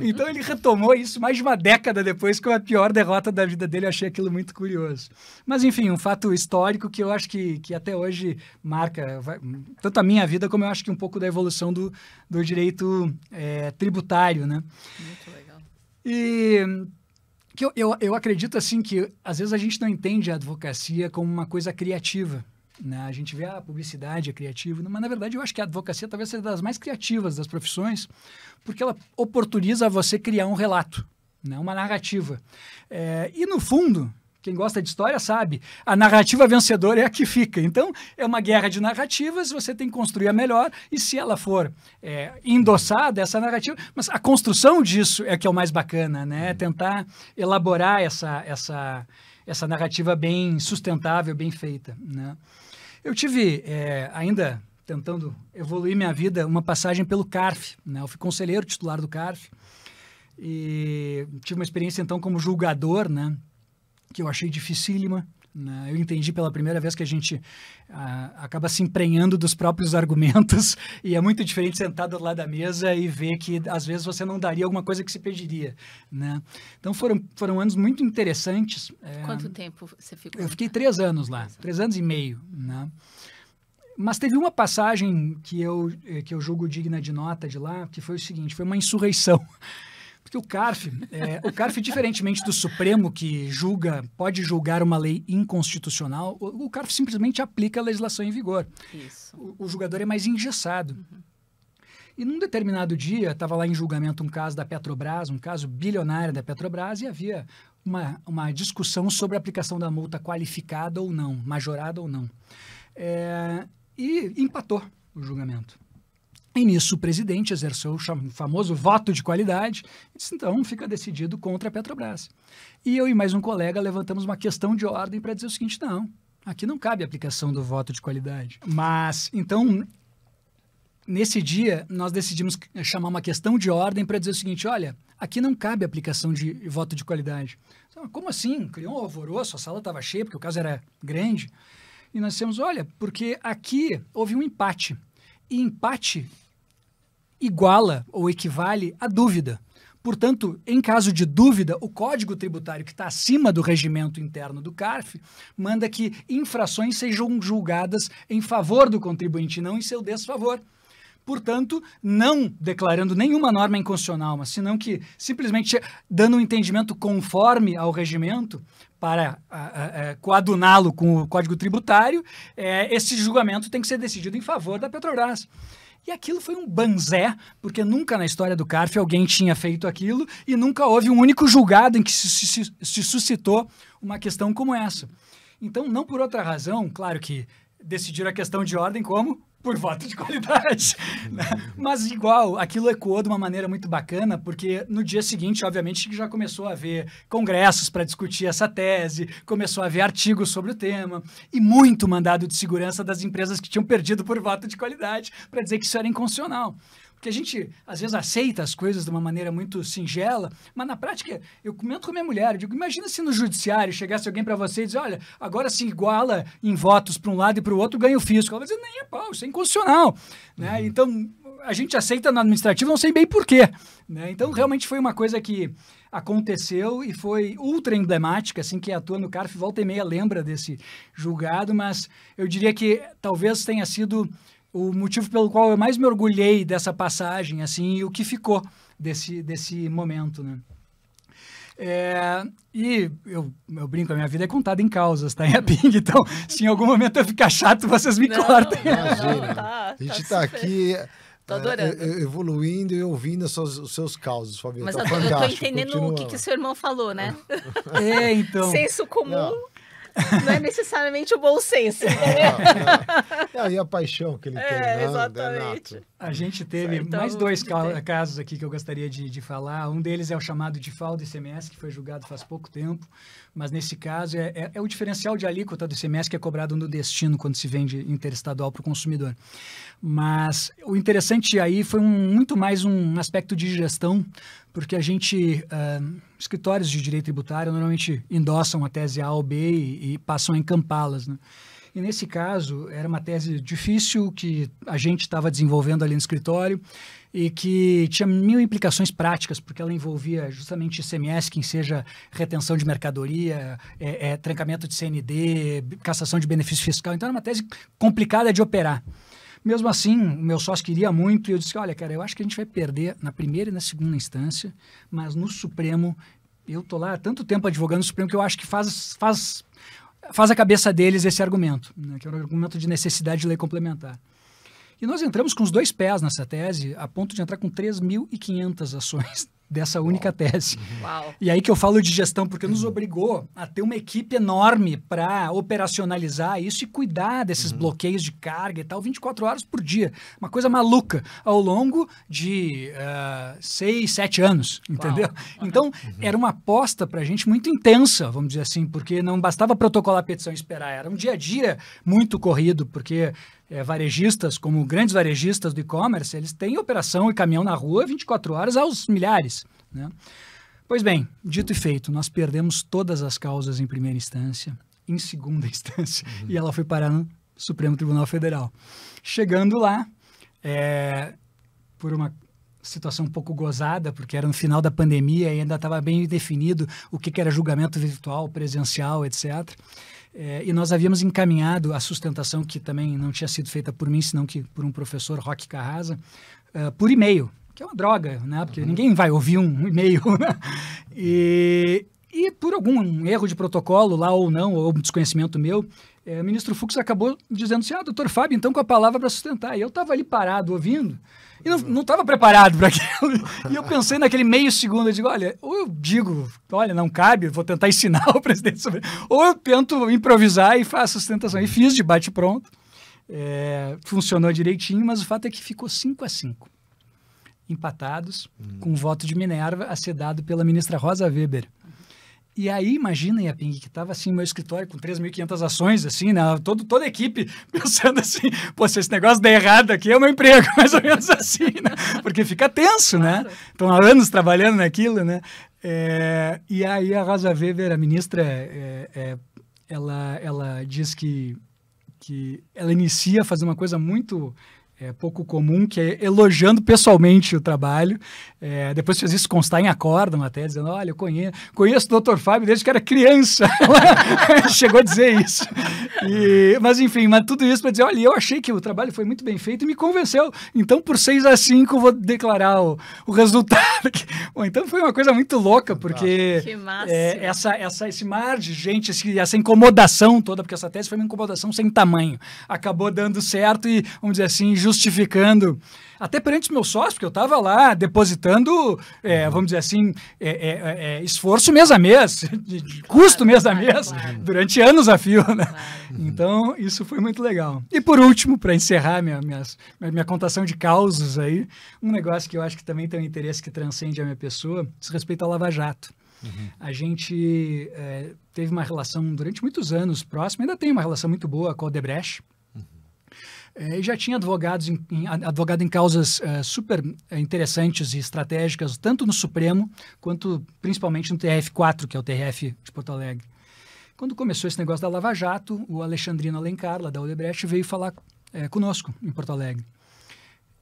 então ele retomou isso mais de uma década depois com a pior derrota da vida dele. Eu achei aquilo muito curioso. Mas enfim, um fato histórico que eu acho que, que até hoje marca vai, tanto a minha vida como eu acho que um pouco da evolução do, do direito é, tributário, né? Muito legal. E que eu, eu, eu acredito assim que às vezes a gente não entende a advocacia como uma coisa criativa né? A gente vê a publicidade, é criativa, mas na verdade eu acho que a advocacia talvez seja das mais criativas das profissões, porque ela oportuniza você criar um relato, né? uma narrativa. É, e no fundo, quem gosta de história sabe, a narrativa vencedora é a que fica. Então, é uma guerra de narrativas, você tem que construir a melhor, e se ela for é, endossada, essa narrativa. Mas a construção disso é que é o mais bacana, né? É tentar elaborar essa, essa, essa narrativa bem sustentável, bem feita, né? Eu tive, é, ainda tentando evoluir minha vida, uma passagem pelo CARF. Né? Eu fui conselheiro titular do CARF e tive uma experiência então como julgador, né? que eu achei dificílima. Né? Eu entendi pela primeira vez que a gente ah, acaba se emprenhando dos próprios argumentos e é muito diferente sentar do lado da mesa e ver que às vezes você não daria alguma coisa que se pediria. Né? Então foram, foram anos muito interessantes. É, Quanto é... tempo você ficou? Eu fiquei três anos lá, três anos e meio. Né? Mas teve uma passagem que eu, eh, que eu julgo digna de nota de lá, que foi o seguinte: foi uma insurreição. Porque o CARF, é, o CARF, diferentemente do Supremo, que julga, pode julgar uma lei inconstitucional, o, o CARF simplesmente aplica a legislação em vigor. Isso. O, o julgador é mais engessado. Uhum. E num determinado dia, estava lá em julgamento um caso da Petrobras, um caso bilionário da Petrobras, e havia uma, uma discussão sobre a aplicação da multa qualificada ou não, majorada ou não. É, e empatou o julgamento. E nisso o presidente exerceu o famoso voto de qualidade, disse, então fica decidido contra a Petrobras. E eu e mais um colega levantamos uma questão de ordem para dizer o seguinte: não, aqui não cabe aplicação do voto de qualidade. Mas, então, nesse dia, nós decidimos chamar uma questão de ordem para dizer o seguinte: olha, aqui não cabe aplicação de voto de qualidade. Então, Como assim? Criou um alvoroço, a sala estava cheia, porque o caso era grande. E nós dissemos: olha, porque aqui houve um empate. E empate iguala ou equivale à dúvida. Portanto, em caso de dúvida, o Código Tributário, que está acima do regimento interno do CARF, manda que infrações sejam julgadas em favor do contribuinte, não em seu desfavor. Portanto, não declarando nenhuma norma inconstitucional, mas senão que simplesmente dando um entendimento conforme ao regimento para coaduná-lo com o Código Tributário, é, esse julgamento tem que ser decidido em favor da Petrobras. E aquilo foi um banzé, porque nunca na história do CARF alguém tinha feito aquilo e nunca houve um único julgado em que se, se, se suscitou uma questão como essa. Então, não por outra razão, claro que decidiram a questão de ordem como por voto de qualidade. Mas igual, aquilo ecoou de uma maneira muito bacana, porque no dia seguinte, obviamente, já começou a haver congressos para discutir essa tese, começou a haver artigos sobre o tema e muito mandado de segurança das empresas que tinham perdido por voto de qualidade para dizer que isso era inconstitucional. Porque a gente, às vezes, aceita as coisas de uma maneira muito singela, mas na prática, eu comento com a minha mulher, eu digo, imagina se no judiciário chegasse alguém para você e dizer, olha, agora se iguala em votos para um lado e para o outro, ganha o fisco. Ela vai dizer, nem é pau, isso é inconstitucional. Né? Uhum. Né? Então, a gente aceita no administrativo, não sei bem porquê. Né? Então, realmente foi uma coisa que aconteceu e foi ultra emblemática, assim, que atua no CARF volta e meia lembra desse julgado, mas eu diria que talvez tenha sido o motivo pelo qual eu mais me orgulhei dessa passagem, assim, e o que ficou desse, desse momento, né? É, e eu, eu brinco, a minha vida é contada em causas, tá? Em Aping, então, se em algum momento eu ficar chato, vocês me não, cortem. Imagina, tá, a gente está tá, tá aqui Tô é, adorando. É, é, evoluindo e ouvindo os seus, seus causos, Fabiano. Mas tá eu, tô entendendo Continua. o que, que o seu irmão falou, né? É, então. Senso comum. Não não é necessariamente o bom senso. Né? Não, não. e é a paixão que ele é, tem, né, é exatamente. a gente teve então, mais dois ca casos aqui que eu gostaria de, de falar. Um deles é o chamado de fraude ICMS, que foi julgado faz pouco tempo. Mas nesse caso, é, é, é o diferencial de alíquota do ICMS que é cobrado no destino quando se vende interestadual para o consumidor. Mas o interessante aí foi um, muito mais um aspecto de gestão, porque a gente, uh, escritórios de direito tributário, normalmente endossam a tese A ou B e, e passam a encampá-las. Né? E nesse caso, era uma tese difícil que a gente estava desenvolvendo ali no escritório e que tinha mil implicações práticas, porque ela envolvia justamente ICMS, quem seja retenção de mercadoria, é, é, trancamento de CND, cassação de benefício fiscal. Então, era uma tese complicada de operar. Mesmo assim, o meu sócio queria muito e eu disse: olha, cara, eu acho que a gente vai perder na primeira e na segunda instância, mas no Supremo, eu tô lá há tanto tempo advogando no Supremo que eu acho que faz, faz faz a cabeça deles esse argumento, né, que é o um argumento de necessidade de lei complementar. E nós entramos com os dois pés nessa tese, a ponto de entrar com 3.500 ações dessa única Uau. tese. Uhum. Uau. E aí que eu falo de gestão, porque nos uhum. obrigou a ter uma equipe enorme para operacionalizar isso e cuidar desses uhum. bloqueios de carga e tal, 24 horas por dia. Uma coisa maluca, ao longo de uh, seis, sete anos, entendeu? Uhum. Então, uhum. era uma aposta para a gente muito intensa, vamos dizer assim, porque não bastava protocolar a petição e esperar, era um dia a dia muito corrido, porque é, varejistas, como grandes varejistas do e-commerce, eles têm operação e caminhão na rua 24 horas aos milhares. Né? Pois bem, dito e feito, nós perdemos todas as causas em primeira instância, em segunda instância, uhum. e ela foi parar no Supremo Tribunal Federal. Chegando lá, é, por uma situação um pouco gozada, porque era no final da pandemia e ainda estava bem definido o que, que era julgamento virtual, presencial, etc. É, e nós havíamos encaminhado a sustentação, que também não tinha sido feita por mim, senão que por um professor, Roque Carrasa, uh, é, por e-mail, que é uma droga, né? Porque uhum. ninguém vai ouvir um e-mail. Né? E, e por algum erro de protocolo lá ou não, ou desconhecimento meu, é, o ministro Fux acabou dizendo assim: ah, doutor Fábio, então com a palavra para sustentar. E eu estava ali parado ouvindo e não estava preparado para aquilo. E eu pensei naquele meio segundo: eu digo, olha, ou eu digo, olha, não cabe, vou tentar ensinar o presidente sobre. Ou eu tento improvisar e faço sustentação. E fiz debate pronto É, funcionou direitinho, mas o fato é que ficou 5 a 5 empatados, hum. com o voto de Minerva a ser dado pela ministra Rosa Weber. E aí, imaginem a Ping, que estava assim no meu escritório com 3.500 ações, assim, né? Todo, toda a equipe pensando assim, pô, se esse negócio der errado aqui, é o meu emprego, mais ou menos assim, né? Porque fica tenso, né? Estão há anos trabalhando naquilo, né? É, e aí a Rosa Weber, a ministra, é, é, ela, ela diz que, que ela inicia a fazer uma coisa muito é pouco comum, que é elogiando pessoalmente o trabalho. É, depois fez isso constar em acórdão até, dizendo, olha, eu conheço, conheço o Dr. Fábio desde que era criança. Chegou a dizer isso. E, mas enfim, mas tudo isso para dizer, olha, eu achei que o trabalho foi muito bem feito e me convenceu. Então, por 6 a 5, vou declarar o, o resultado. Bom, então foi uma coisa muito louca, porque é, essa, essa, esse mar de gente, esse, essa incomodação toda, porque essa tese foi uma incomodação sem tamanho. Acabou dando certo e, vamos dizer assim, justificando, até perante os meus sócios, porque eu estava lá depositando, é, vamos dizer assim, é, é, é, é esforço mês a mês, custo mês a mês, durante anos a fio. Né? Uhum. Então, isso foi muito legal. E por último, para encerrar minha, minha minha contação de causos aí, um negócio que eu acho que também tem um interesse que transcende a minha pessoa, diz respeito ao Lava Jato. Uhum. A gente é, teve uma relação durante muitos anos próxima, ainda tem uma relação muito boa com o Odebrecht. É, já tinha advogados em, em, advogado em causas é, super é, interessantes e estratégicas, tanto no Supremo quanto principalmente no TRF4, que é o TRF de Porto Alegre. Quando começou esse negócio da Lava Jato, o Alexandrino Alencar, lá da Odebrecht, veio falar é, conosco em Porto Alegre.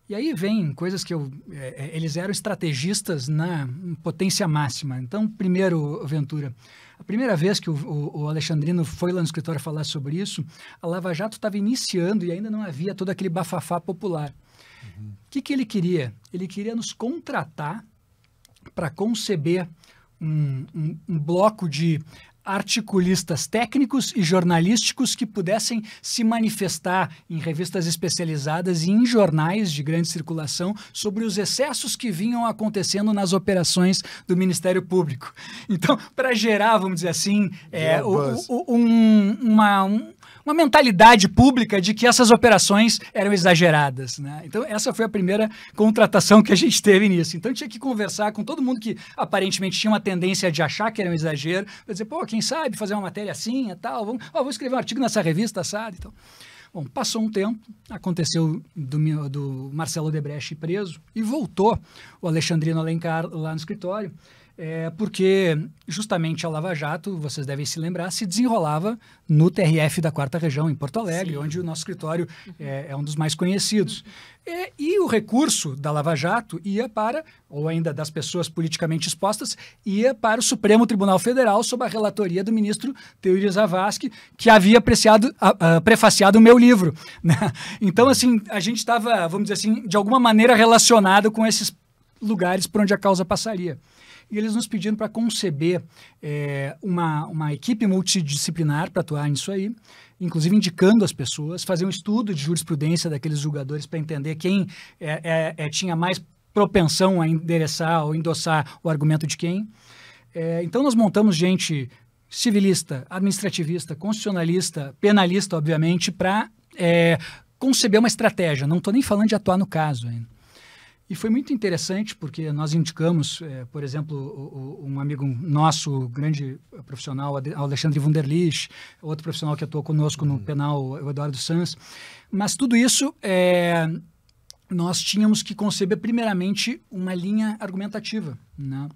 E aí vem coisas que eu, é, é, eles eram estrategistas na potência máxima. Então, primeiro, Ventura, a primeira vez que o, o, o Alexandrino foi lá no escritório falar sobre isso, a Lava Jato estava iniciando e ainda não havia todo aquele bafafá popular. O uhum. que, que ele queria? Ele queria nos contratar para conceber um, um, um, bloco de articulistas técnicos e jornalísticos que pudessem se manifestar em revistas especializadas e em jornais de grande circulação sobre os excessos que vinham acontecendo nas operações do Ministério Público. Então, para gerar, vamos dizer assim, é, o, o, um, uma, uma mentalidade pública de que essas operações eram exageradas. Né? Então, essa foi a primeira contratação que a gente teve nisso. Então, tinha que conversar com todo mundo que aparentemente tinha uma tendência de achar que era um exagero, para dizer, pô, quem sabe fazer uma matéria assim e tal, vamos, ó, vou escrever um artigo nessa revista, sabe? Então, bom, passou um tempo, aconteceu do, do Marcelo Odebrecht preso e voltou o Alexandrino Alencar lá no escritório é, porque justamente a Lava Jato, vocês devem se lembrar, se desenrolava no TRF da Quarta Região, em Porto Alegre, Sim. onde o nosso escritório uhum. é, é, um dos mais conhecidos. Uhum. É, e o recurso da Lava Jato ia para, ou ainda das pessoas politicamente expostas, ia para o Supremo Tribunal Federal, sob a relatoria do ministro Teori Zavascki, que havia apreciado, a, prefaciado o meu livro. Né? então, uhum. assim, a gente estava, vamos dizer assim, de alguma maneira relacionado com esses lugares por onde a causa passaria e eles nos pediram para conceber é, uma, uma equipe multidisciplinar para atuar nisso aí, inclusive indicando as pessoas, fazer um estudo de jurisprudência daqueles julgadores para entender quem é, é, tinha mais propensão a endereçar ou endossar o argumento de quem. então, nós montamos gente civilista, administrativista, constitucionalista, penalista, obviamente, para é, conceber uma estratégia. Não estou nem falando de atuar no caso ainda. E foi muito interessante porque nós indicamos, é, por exemplo, o, o, um amigo nosso, grande profissional, Alexandre Wunderlich, outro profissional que atuou conosco no uhum. penal, o Eduardo Sanz. Mas tudo isso é, nós tínhamos que conceber primeiramente uma linha argumentativa. Né?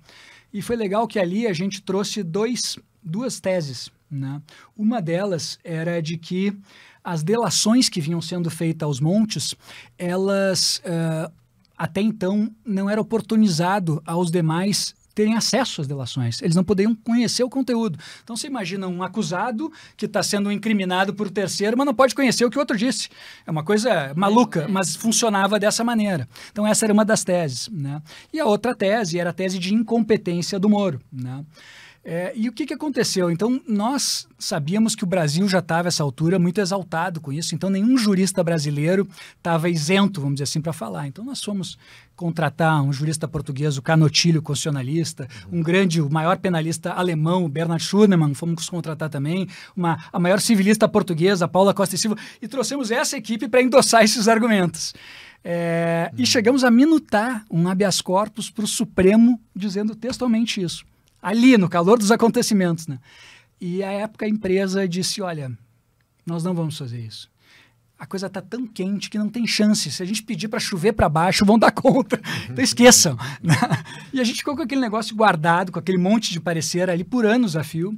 E foi legal que ali a gente trouxe dois, duas teses. Né? Uma delas era de que as delações que vinham sendo feitas aos montes, elas... Uh, até então não era oportunizado aos demais terem acesso às delações. Eles não poderiam conhecer o conteúdo. Então você imagina um acusado que está sendo incriminado por terceiro, mas não pode conhecer o que o outro disse. É uma coisa maluca, mas funcionava dessa maneira. Então essa era uma das teses, né? E a outra tese era a tese de incompetência do Moro, né? É, e o que, que aconteceu? Então, nós sabíamos que o Brasil já estava, essa altura, muito exaltado com isso, então nenhum jurista brasileiro estava isento, vamos dizer assim, para falar. Então, nós fomos contratar um jurista português, o Canotilho, constitucionalista, um grande, o maior penalista alemão, o Bernard Schunemann, fomos contratar também, uma, a maior civilista portuguesa, Paula Costa e Silva, e trouxemos essa equipe para endossar esses argumentos. É, hum. E chegamos a minutar um habeas corpus para o Supremo, dizendo textualmente isso ali, no calor dos acontecimentos, né? E a época a empresa disse, olha, nós não vamos fazer isso. A coisa está tão quente que não tem chance. Se a gente pedir para chover para baixo, vão dar conta. Então esqueçam. Né? e a gente ficou com aquele negócio guardado, com aquele monte de parecer ali por anos a fio.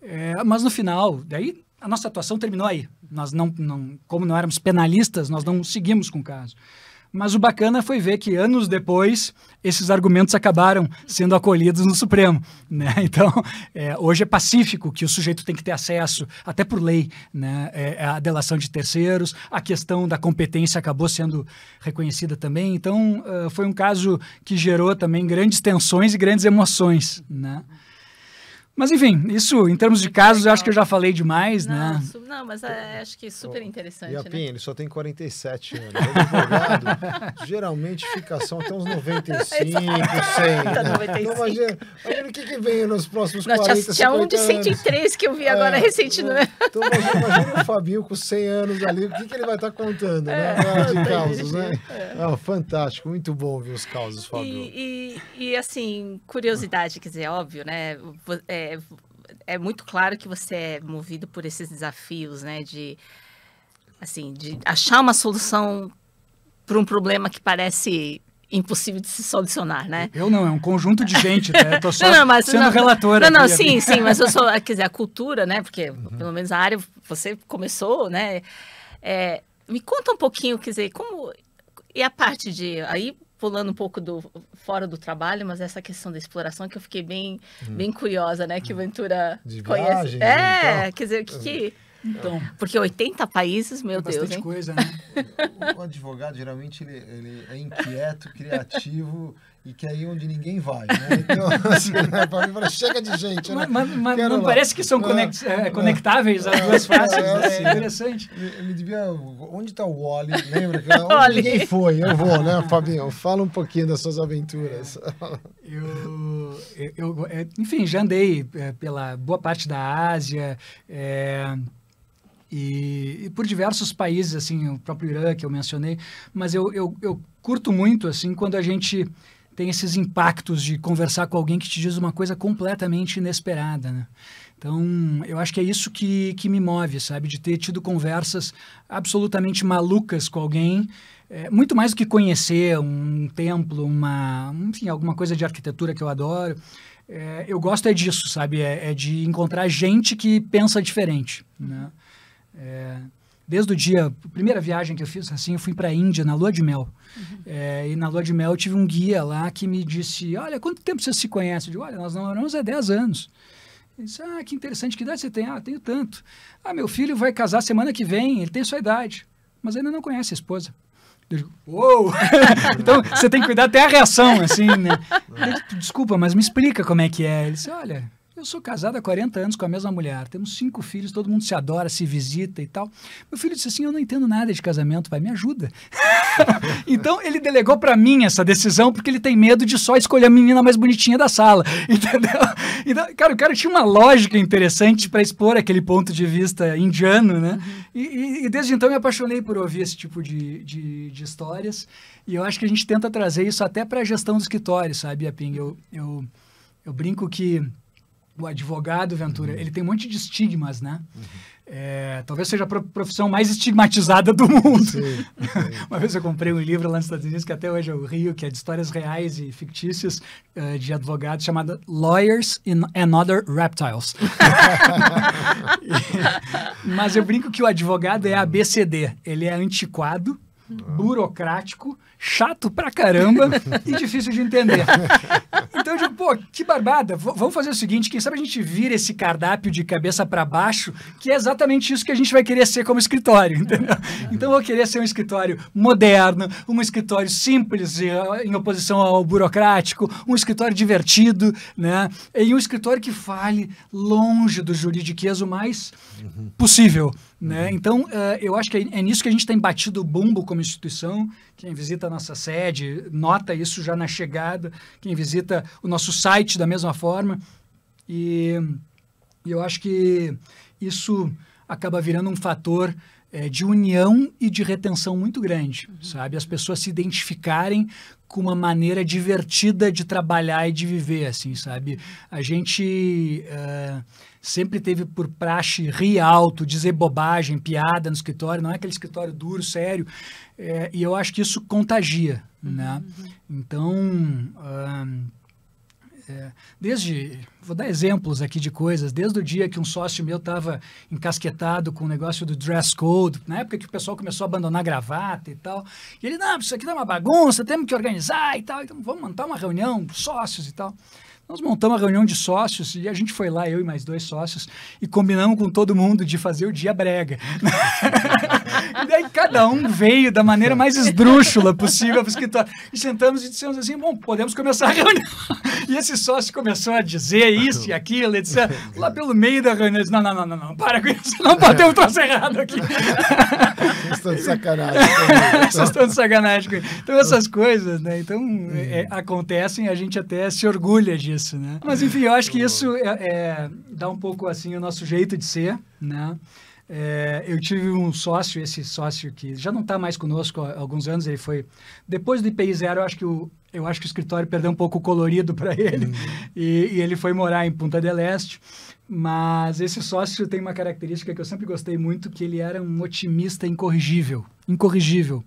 É, mas no final, daí a nossa atuação terminou aí. Nós não, não, como não éramos penalistas, nós não seguimos com o caso. Mas o bacana foi ver que anos depois esses argumentos acabaram sendo acolhidos no Supremo, né? Então é, hoje é pacífico que o sujeito tem que ter acesso, até por lei, né? É, é a delação de terceiros, a questão da competência acabou sendo reconhecida também. Então uh, foi um caso que gerou também grandes tensões e grandes emoções, né? Mas enfim, isso em termos de casos, eu acho que eu já falei demais, não, né? Não, mas é, é, acho que super interessante. E a Pinha, né? ele só tem 47 anos. É advogado, geralmente fica só até uns 95, 100. Né? 95. Tá então, imagina, imagina o que, que vem nos próximos Não, 40, tinha, um de 103 que eu vi agora é, recente. não é? Né? então imagina, imagina, o Fabinho com 100 anos ali, o que, que ele vai estar tá contando, né? é, né? De causos, né? É. Ah, fantástico, muito bom ouvir os causos, Fabinho. E, e, e, assim, curiosidade, quer dizer, óbvio, né? É, é, é, muito claro que você é movido por esses desafios, né? De, assim, de achar uma solução para um problema que parece impossível de se solucionar, né? Eu não, é um conjunto de gente, né? Eu tô só não, não, mas, sendo não, relatora. Não, não, sim, sim, mas eu sou, quer dizer, a cultura, né? Porque uhum. pelo menos a área você começou, né? É, me conta um pouquinho, quer dizer, como e a parte de aí pulando um pouco do fora do trabalho, mas essa questão da exploração que eu fiquei bem, hum. bem curiosa, né? Que hum. Ventura De conhece. Viagem, é, né, então. quer dizer, o que, que... Então, Porque 80 países, meu é Deus. Bastante coisa, né? o advogado, geralmente, ele, ele é inquieto, criativo e que é aí onde ninguém vai. Né? Então, assim, né, fala, chega de gente. Mas, né? mas não lá. parece que são conect, é, é, é, conectáveis as é, duas faces. É, assim, interessante. me devia. Onde está o Wally? Lembra? Que, Wally. ninguém foi. Eu vou, né, Fabinho? Fala um pouquinho das suas aventuras. Eu, eu, eu enfim, já andei pela boa parte da Ásia. É, e, e, por diversos países, assim, o próprio Irã que eu mencionei, mas eu, eu, eu curto muito, assim, quando a gente tem esses impactos de conversar com alguém que te diz uma coisa completamente inesperada, né? Então, eu acho que é isso que, que me move, sabe? De ter tido conversas absolutamente malucas com alguém, é, muito mais do que conhecer um templo, uma, enfim, alguma coisa de arquitetura que eu adoro. É, eu gosto é disso, sabe? É, é, de encontrar gente que pensa diferente, né? É, desde o dia, a primeira viagem que eu fiz, assim, eu fui para a Índia na lua de mel. Uhum. É, e na lua de mel eu tive um guia lá que me disse: Olha, quanto tempo você se conhece? Eu digo: Olha, nós namoramos há 10 anos. Ele disse: Ah, que interessante, que idade você tem? Ah, tenho tanto. Ah, meu filho vai casar semana que vem, ele tem sua idade, mas ainda não conhece a esposa. Eu digo, uou! então, você tem que cuidar até a reação, assim, né? Digo, Desculpa, mas me explica como é que é. Ele disse, olha, eu sou casado há 40 anos com a mesma mulher, temos cinco filhos, todo mundo se adora, se visita e tal. Meu filho disse assim: Eu não entendo nada de casamento, pai, me ajuda. então ele delegou para mim essa decisão porque ele tem medo de só escolher a menina mais bonitinha da sala, entendeu? Então, cara, o cara tinha uma lógica interessante para expor aquele ponto de vista indiano, né? E, e, desde então me apaixonei por ouvir esse tipo de, de, de, histórias. E eu acho que a gente tenta trazer isso até para a gestão do escritório, sabe, Aping? Eu, eu, eu brinco que o advogado, Ventura, uhum. ele tem um monte de estigmas, né? Uhum. É, talvez seja a profissão mais estigmatizada do mundo. Sim, sim. Uma vez eu comprei um livro lá nos Estados Unidos, que até hoje eu rio, que é de histórias reais e fictícias uh, de advogados, chamado Lawyers and Other Reptiles. Mas eu brinco que o advogado é ABCD. Ele é antiquado, ah. burocrático, chato pra caramba e difícil de entender. Então eu digo, pô, que barbada. V vamos fazer o seguinte, quem sabe a gente vira esse cardápio de cabeça para baixo, que é exatamente isso que a gente vai querer ser como escritório, entendeu? Então eu vou querer ser um escritório moderno, um escritório simples em oposição ao burocrático, um escritório divertido, né? E um escritório que fale longe do juridiquês o mais possível. Né? Uhum. Então, uh, eu acho que é, é, nisso que a gente tem batido o bumbo como instituição. Quem visita a nossa sede nota isso já na chegada, quem visita o nosso site da mesma forma. E, e eu acho que isso acaba virando um fator é, de união e de retenção muito grande, uhum. sabe? As pessoas se identificarem com uma maneira divertida de trabalhar e de viver, assim, sabe? A gente uh, sempre teve por praxe rir alto, dizer bobagem, piada no escritório, não é aquele escritório duro, sério. É, e eu acho que isso contagia, uhum. né? Uhum. Então, um, é, desde, vou dar exemplos aqui de coisas, desde o dia que um sócio meu estava encasquetado com o negócio do dress code, na época que o pessoal começou a abandonar gravata e tal, e ele, não, isso aqui dá tá uma bagunça, temos que organizar e tal, então vamos montar uma reunião, sócios e tal. Nós montamos uma reunião de sócios e a gente foi lá, eu e mais dois sócios, e combinamos com todo mundo de fazer o dia brega. e daí cada um veio da maneira mais esdrúxula possível para escritório. E sentamos e dissemos assim: bom, podemos começar a reunião. e esse sócio começou a dizer isso e aquilo, etc. Ah, lá pelo meio da reunião, disse: não, não, não, não, não, para com isso, não bateu um troço errado aqui. Vocês estão de sacanagem. Então. Vocês estão de sacanagem. Então, essas coisas, né? Então, é, acontecem, a gente até se orgulha disso né? Mas enfim, eu acho que isso é, é, dá um pouco assim o nosso jeito de ser, né? É, eu tive um sócio, esse sócio que já não está mais conosco há alguns anos, ele foi depois do IPI zero, eu acho que o eu acho que o escritório perdeu um pouco o colorido para ele uhum. e, e, ele foi morar em Punta del Este. Mas esse sócio tem uma característica que eu sempre gostei muito, que ele era um otimista incorrigível, incorrigível.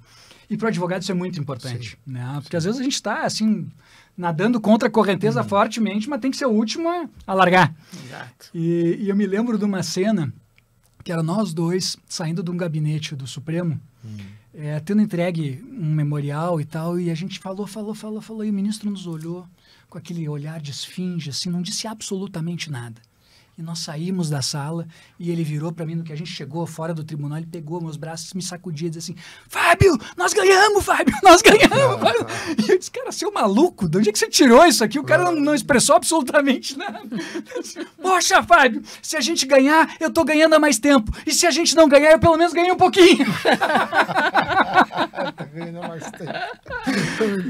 E para o advogado isso é muito importante, né? Porque Sim. às vezes a gente está, assim, nadando contra a correnteza uhum. fortemente, mas tem que ser o último a largar. Exato. E, e eu me lembro de uma cena que era nós dois saindo de um gabinete do Supremo, uhum. é, tendo entregue um memorial e tal, e a gente falou, falou, falou, falou, e o ministro nos olhou com aquele olhar de esfinge, assim, não disse absolutamente nada. E nós saímos da sala e ele virou para mim no que a gente chegou fora do tribunal, ele pegou meus braços, me sacudia e disse assim: "Fábio, nós ganhamos, Fábio, nós ganhamos". Ah. Fábio. E eu disse: "Cara, você é um maluco, de onde é que você tirou isso aqui? O cara não, não expressou absolutamente nada". Poxa, Fábio, se a gente ganhar, eu tô ganhando há mais tempo. E se a gente não ganhar, eu pelo menos ganhei um pouquinho.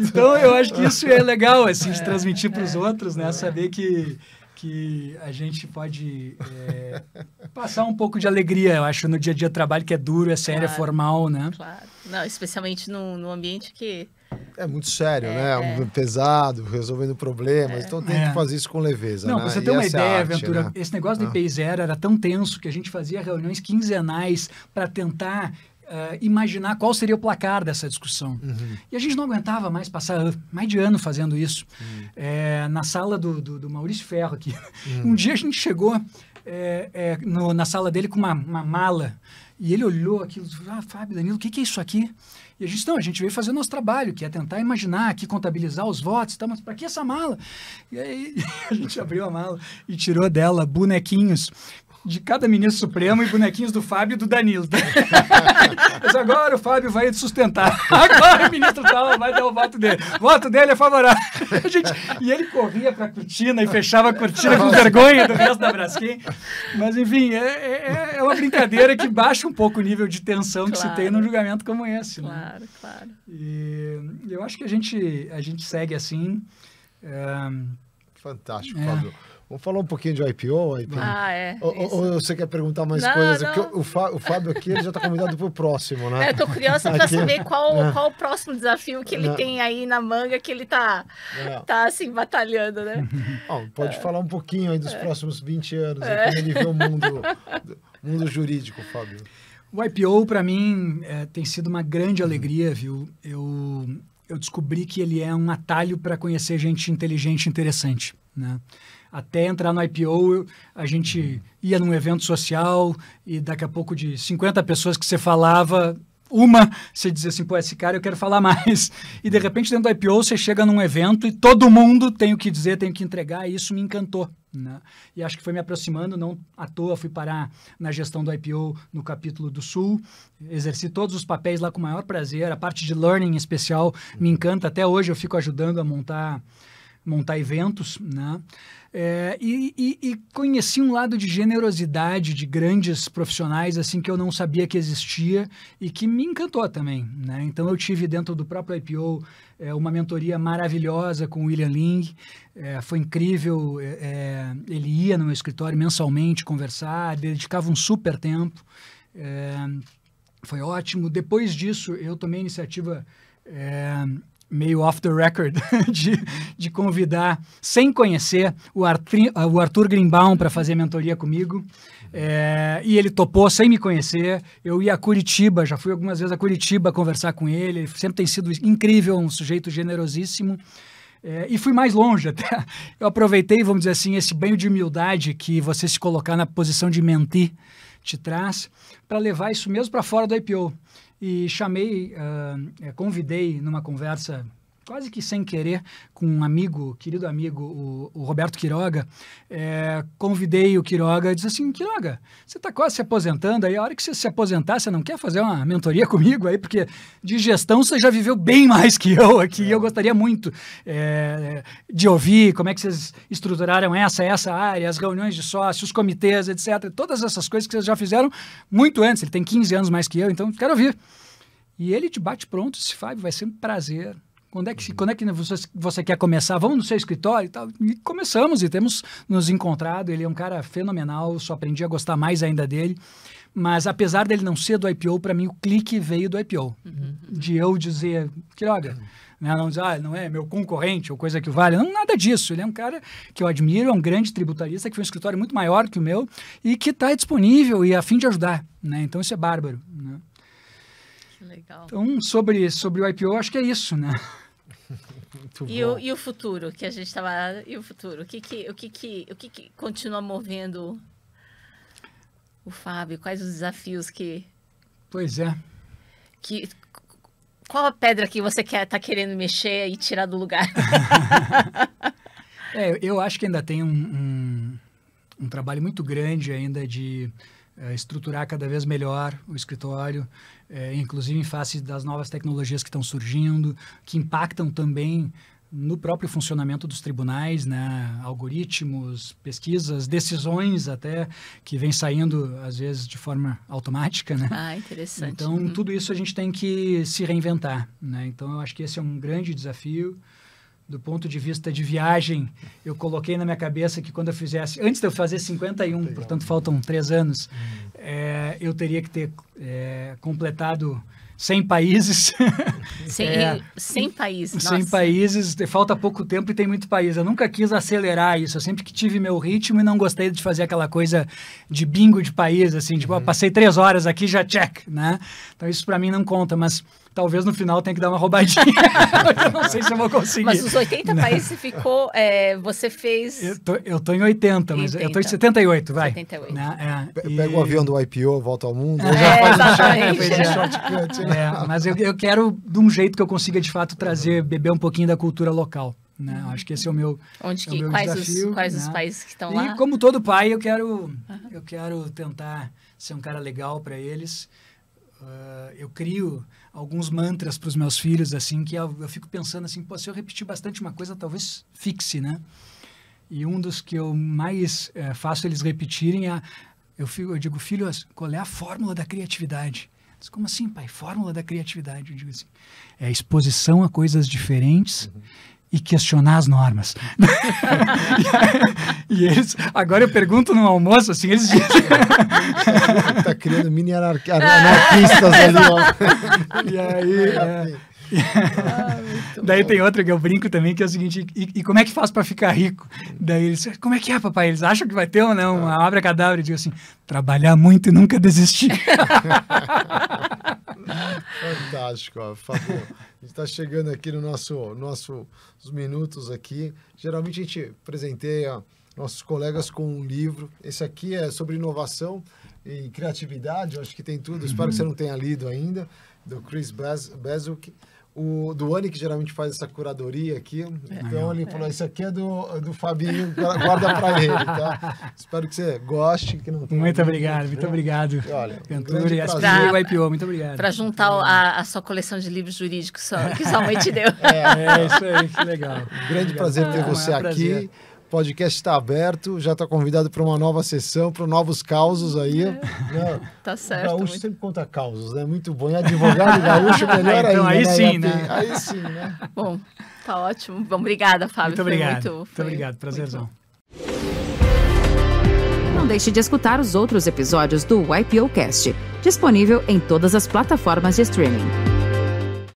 então eu acho que isso é legal assim de é. transmitir para os outros, né? É. Saber que que a gente pode é, passar um pouco de alegria, eu acho, no dia a dia do trabalho, que é duro, é sério, é claro, é formal, né? Claro. Não, especialmente num, ambiente que. É muito sério, é, né? É. é. pesado, resolvendo problemas. É. Então tem é. que fazer isso com leveza. Não, né? você tem uma ideia, arte, Ventura. Né? Esse negócio do IP0 ah. era tão tenso que a gente fazia reuniões quinzenais para tentar uh, imaginar qual seria o placar dessa discussão. Uhum. E a gente não aguentava mais passar mais de ano fazendo isso. Uhum. É, na sala do, do, do, Maurício Ferro aqui. Uhum. Um dia a gente chegou é, é, no, na sala dele com uma, uma mala e ele olhou aquilo e falou: Ah, Fábio, Danilo, o que, que, é isso aqui? E a gente, não, a gente veio fazer o nosso trabalho, que é tentar imaginar aqui, contabilizar os votos, tá? mas para que essa mala? E aí a gente abriu a mala e tirou dela bonequinhos de cada ministro supremo e bonequinhos do Fábio e do Danilo. Mas agora o Fábio vai sustentar. Agora o ministro tal tá vai dar o voto dele. O voto dele é favorável. Gente, e ele corria para a cortina e fechava a cortina com vergonha do resto da Braskem. Mas, enfim, é, é, é, é, uma brincadeira que baixa um pouco o nível de tensão claro. que se tem num julgamento como esse. Né? Claro, né? claro. E eu acho que a gente, a gente segue assim. É, Fantástico, é. Fábio. Vamos falar um pouquinho de IPO, IPO. Ah, é. Ou, ou você quer perguntar mais não, coisas? É não. o, Fá, o Fábio aqui ele já está convidado para o próximo, né? É, eu estou curiosa para saber qual, é. qual o próximo desafio que ele é. tem aí na manga que ele está é. tá, assim, batalhando, né? Bom, pode é. falar um pouquinho aí dos próximos 20 anos, é. como ele vê o mundo, mundo jurídico, Fábio. O IPO, para mim, tem sido uma grande alegria, viu? Eu, eu descobri que ele é um atalho para conhecer gente inteligente e interessante, né? Até entrar no IPO, a gente ia num evento social e daqui a pouco de 50 pessoas que você falava, uma, você dizia assim, pô, esse cara eu quero falar mais. E de repente, dentro do IPO, você chega num evento e todo mundo tem o que dizer, tem o que entregar, e isso me encantou. Né? E acho que foi me aproximando, não à toa fui parar na gestão do IPO no capítulo do Sul, exerci todos os papéis lá com o maior prazer, a parte de learning em especial me encanta, até hoje eu fico ajudando a montar montar eventos, né? É, e, e, e, conheci um lado de generosidade de grandes profissionais assim que eu não sabia que existia e que me encantou também, né? Então eu tive dentro do próprio IPO é, uma mentoria maravilhosa com o William Ling, é, foi incrível. É, é, ele ia no meu escritório mensalmente conversar, dedicava um super tempo, é, foi ótimo. Depois disso eu tomei a iniciativa meio off the record de, de convidar, sem conhecer, o, Artri, o Arthur Grimbaum para fazer mentoria comigo. É, e ele topou sem me conhecer. Eu ia a Curitiba, já fui algumas vezes a Curitiba conversar com ele. Ele sempre tem sido incrível, um sujeito generosíssimo. É, e fui mais longe até. Eu aproveitei, vamos dizer assim, esse banho de humildade que você se colocar na posição de mentir te traz, para levar isso mesmo para fora do IPO e chamei, uh, convidei numa conversa quase que sem querer, com um amigo, querido amigo, o, o Roberto Quiroga. É, convidei o Quiroga e disse assim: Quiroga, você está quase se aposentando aí. A hora que você se aposentar, você não quer fazer uma mentoria comigo aí? Porque de gestão você já viveu bem mais que eu aqui. Eu é. gostaria muito é, de ouvir como é que vocês estruturaram essa, essa área, as reuniões de sócios, os comitês, etc. Todas essas coisas que vocês já fizeram muito antes. Ele tem 15 anos mais que eu, então quero ouvir. E ele te bate pronto, se Fábio, vai ser um prazer quando é que, quando é que você, você quer começar? Vamos no seu escritório e tal. E começamos e temos nos encontrado. Ele é um cara fenomenal, só aprendi a gostar mais ainda dele. Mas apesar dele não ser do IPO, para mim o clique veio do IPO. Uhum. De eu dizer, que olha, né, não dizer, ah, não é meu concorrente ou coisa que vale. Não, nada disso. Ele é um cara que eu admiro, é um grande tributarista, que foi um escritório muito maior que o meu e que está disponível e é a fim de ajudar. Né? Então isso é bárbaro. Né? Legal. Então, sobre, sobre o IPO, acho que é isso, né? Muito e O, e o futuro que a gente estava. Tá e o futuro? O que que, o que, que, o que, que continua movendo o Fábio? Quais os desafios que. Pois é. Que, qual a pedra que você quer tá querendo mexer e tirar do lugar? é, eu acho que ainda tem um, um, um trabalho muito grande ainda de é, estruturar cada vez melhor o escritório, é, inclusive em face das novas tecnologias que estão surgindo, que impactam também no próprio funcionamento dos tribunais, né? algoritmos, pesquisas, decisões até que vem saindo às vezes de forma automática, né? Ah, interessante. Então uhum. tudo isso a gente tem que se reinventar, né? Então eu acho que esse é um grande desafio do ponto de vista de viagem, eu coloquei na minha cabeça que quando eu fizesse, antes de eu fazer 51, Legal. portanto faltam três anos, hum. é, eu teria que ter eh, é, completado 100 países. 100, é, 100 países, 100 nossa. países, falta pouco tempo e tem muito país. Eu nunca quis acelerar isso, eu sempre que tive meu ritmo e não gostei de fazer aquela coisa de bingo de país, assim, tipo, ah, uhum. passei três horas aqui, já check, né? Então isso para mim não conta, mas talvez no final tenha que dar uma roubadinha. eu não sei se eu vou conseguir. Mas os 80 não. países ficou. É, você fez. Eu tô, eu tô em 80, mas eu tô em 78, vai. 78. Né? É, Pega e... o avião do IPO, volta ao mundo. É, é já exatamente. Né? Um é. né? É, mas eu, eu quero, de um jeito que eu consiga de fato trazer, beber um pouquinho da cultura local. Né? Acho que esse é o meu, Onde que, é meu quais desafio. Os, quais né? os países que estão lá? E como todo pai, eu quero, uhum. eu quero tentar ser um cara legal para eles. Uh, eu crio alguns mantras para os meus filhos, assim, que eu, eu fico pensando assim, se eu repetir bastante uma coisa, talvez fixe, né? E um dos que eu mais é, faço eles repetirem é, eu, fico, eu digo, filho, qual é a fórmula da criatividade? Diz, como assim, pai? Fórmula da criatividade, eu digo assim. É exposição a coisas diferentes, uhum e questionar as normas. e, eles, agora eu pergunto no almoço, assim, eles dizem... tá criando mini é. anarquistas ali, ó. e aí... É... ah, Daí bom. tem outra que eu brinco também, que é o seguinte, e, e como é que faz para ficar rico? Daí eles, como é que é, papai? Eles acham que vai ter ou não? Ah. a cadáver e diz assim, trabalhar muito e nunca desistir. Fantástico, ó, por favor. A gente está chegando aqui no nosso, nosso os minutos aqui. Geralmente a gente presenteia nossos colegas com um livro. Esse aqui é sobre inovação e criatividade, eu acho que tem tudo. Uhum. Espero que uhum. você não tenha lido ainda, do Chris Bas Bezuki o Duane, que geralmente faz essa curadoria aqui. É. Então ele é. falou: Isso aqui é do, do Fabinho, guarda para ele, tá? Espero que você goste. Que não muito obrigado, né? muito obrigado. olha, Cantura e IPO, muito obrigado. Para juntar a, a, sua coleção de livros jurídicos só, que sua mãe te deu. É, é isso aí, que legal. Um grande prazer ter ah, você aqui. Prazer podcast está aberto, já está convidado para uma nova sessão, para novos causos aí. É. Né? Tá certo. O gaúcho muito... sempre conta causos, né? Muito bom. E advogado gaúcho, ah, melhor então, ainda. Aí né? sim, né? Aí sim, né? Bom, tá ótimo. Bom, obrigada, Fábio. Muito obrigado. Foi muito, muito obrigado, prazerzão. Não deixe de escutar os outros episódios do YPOcast, disponível em todas as plataformas de streaming.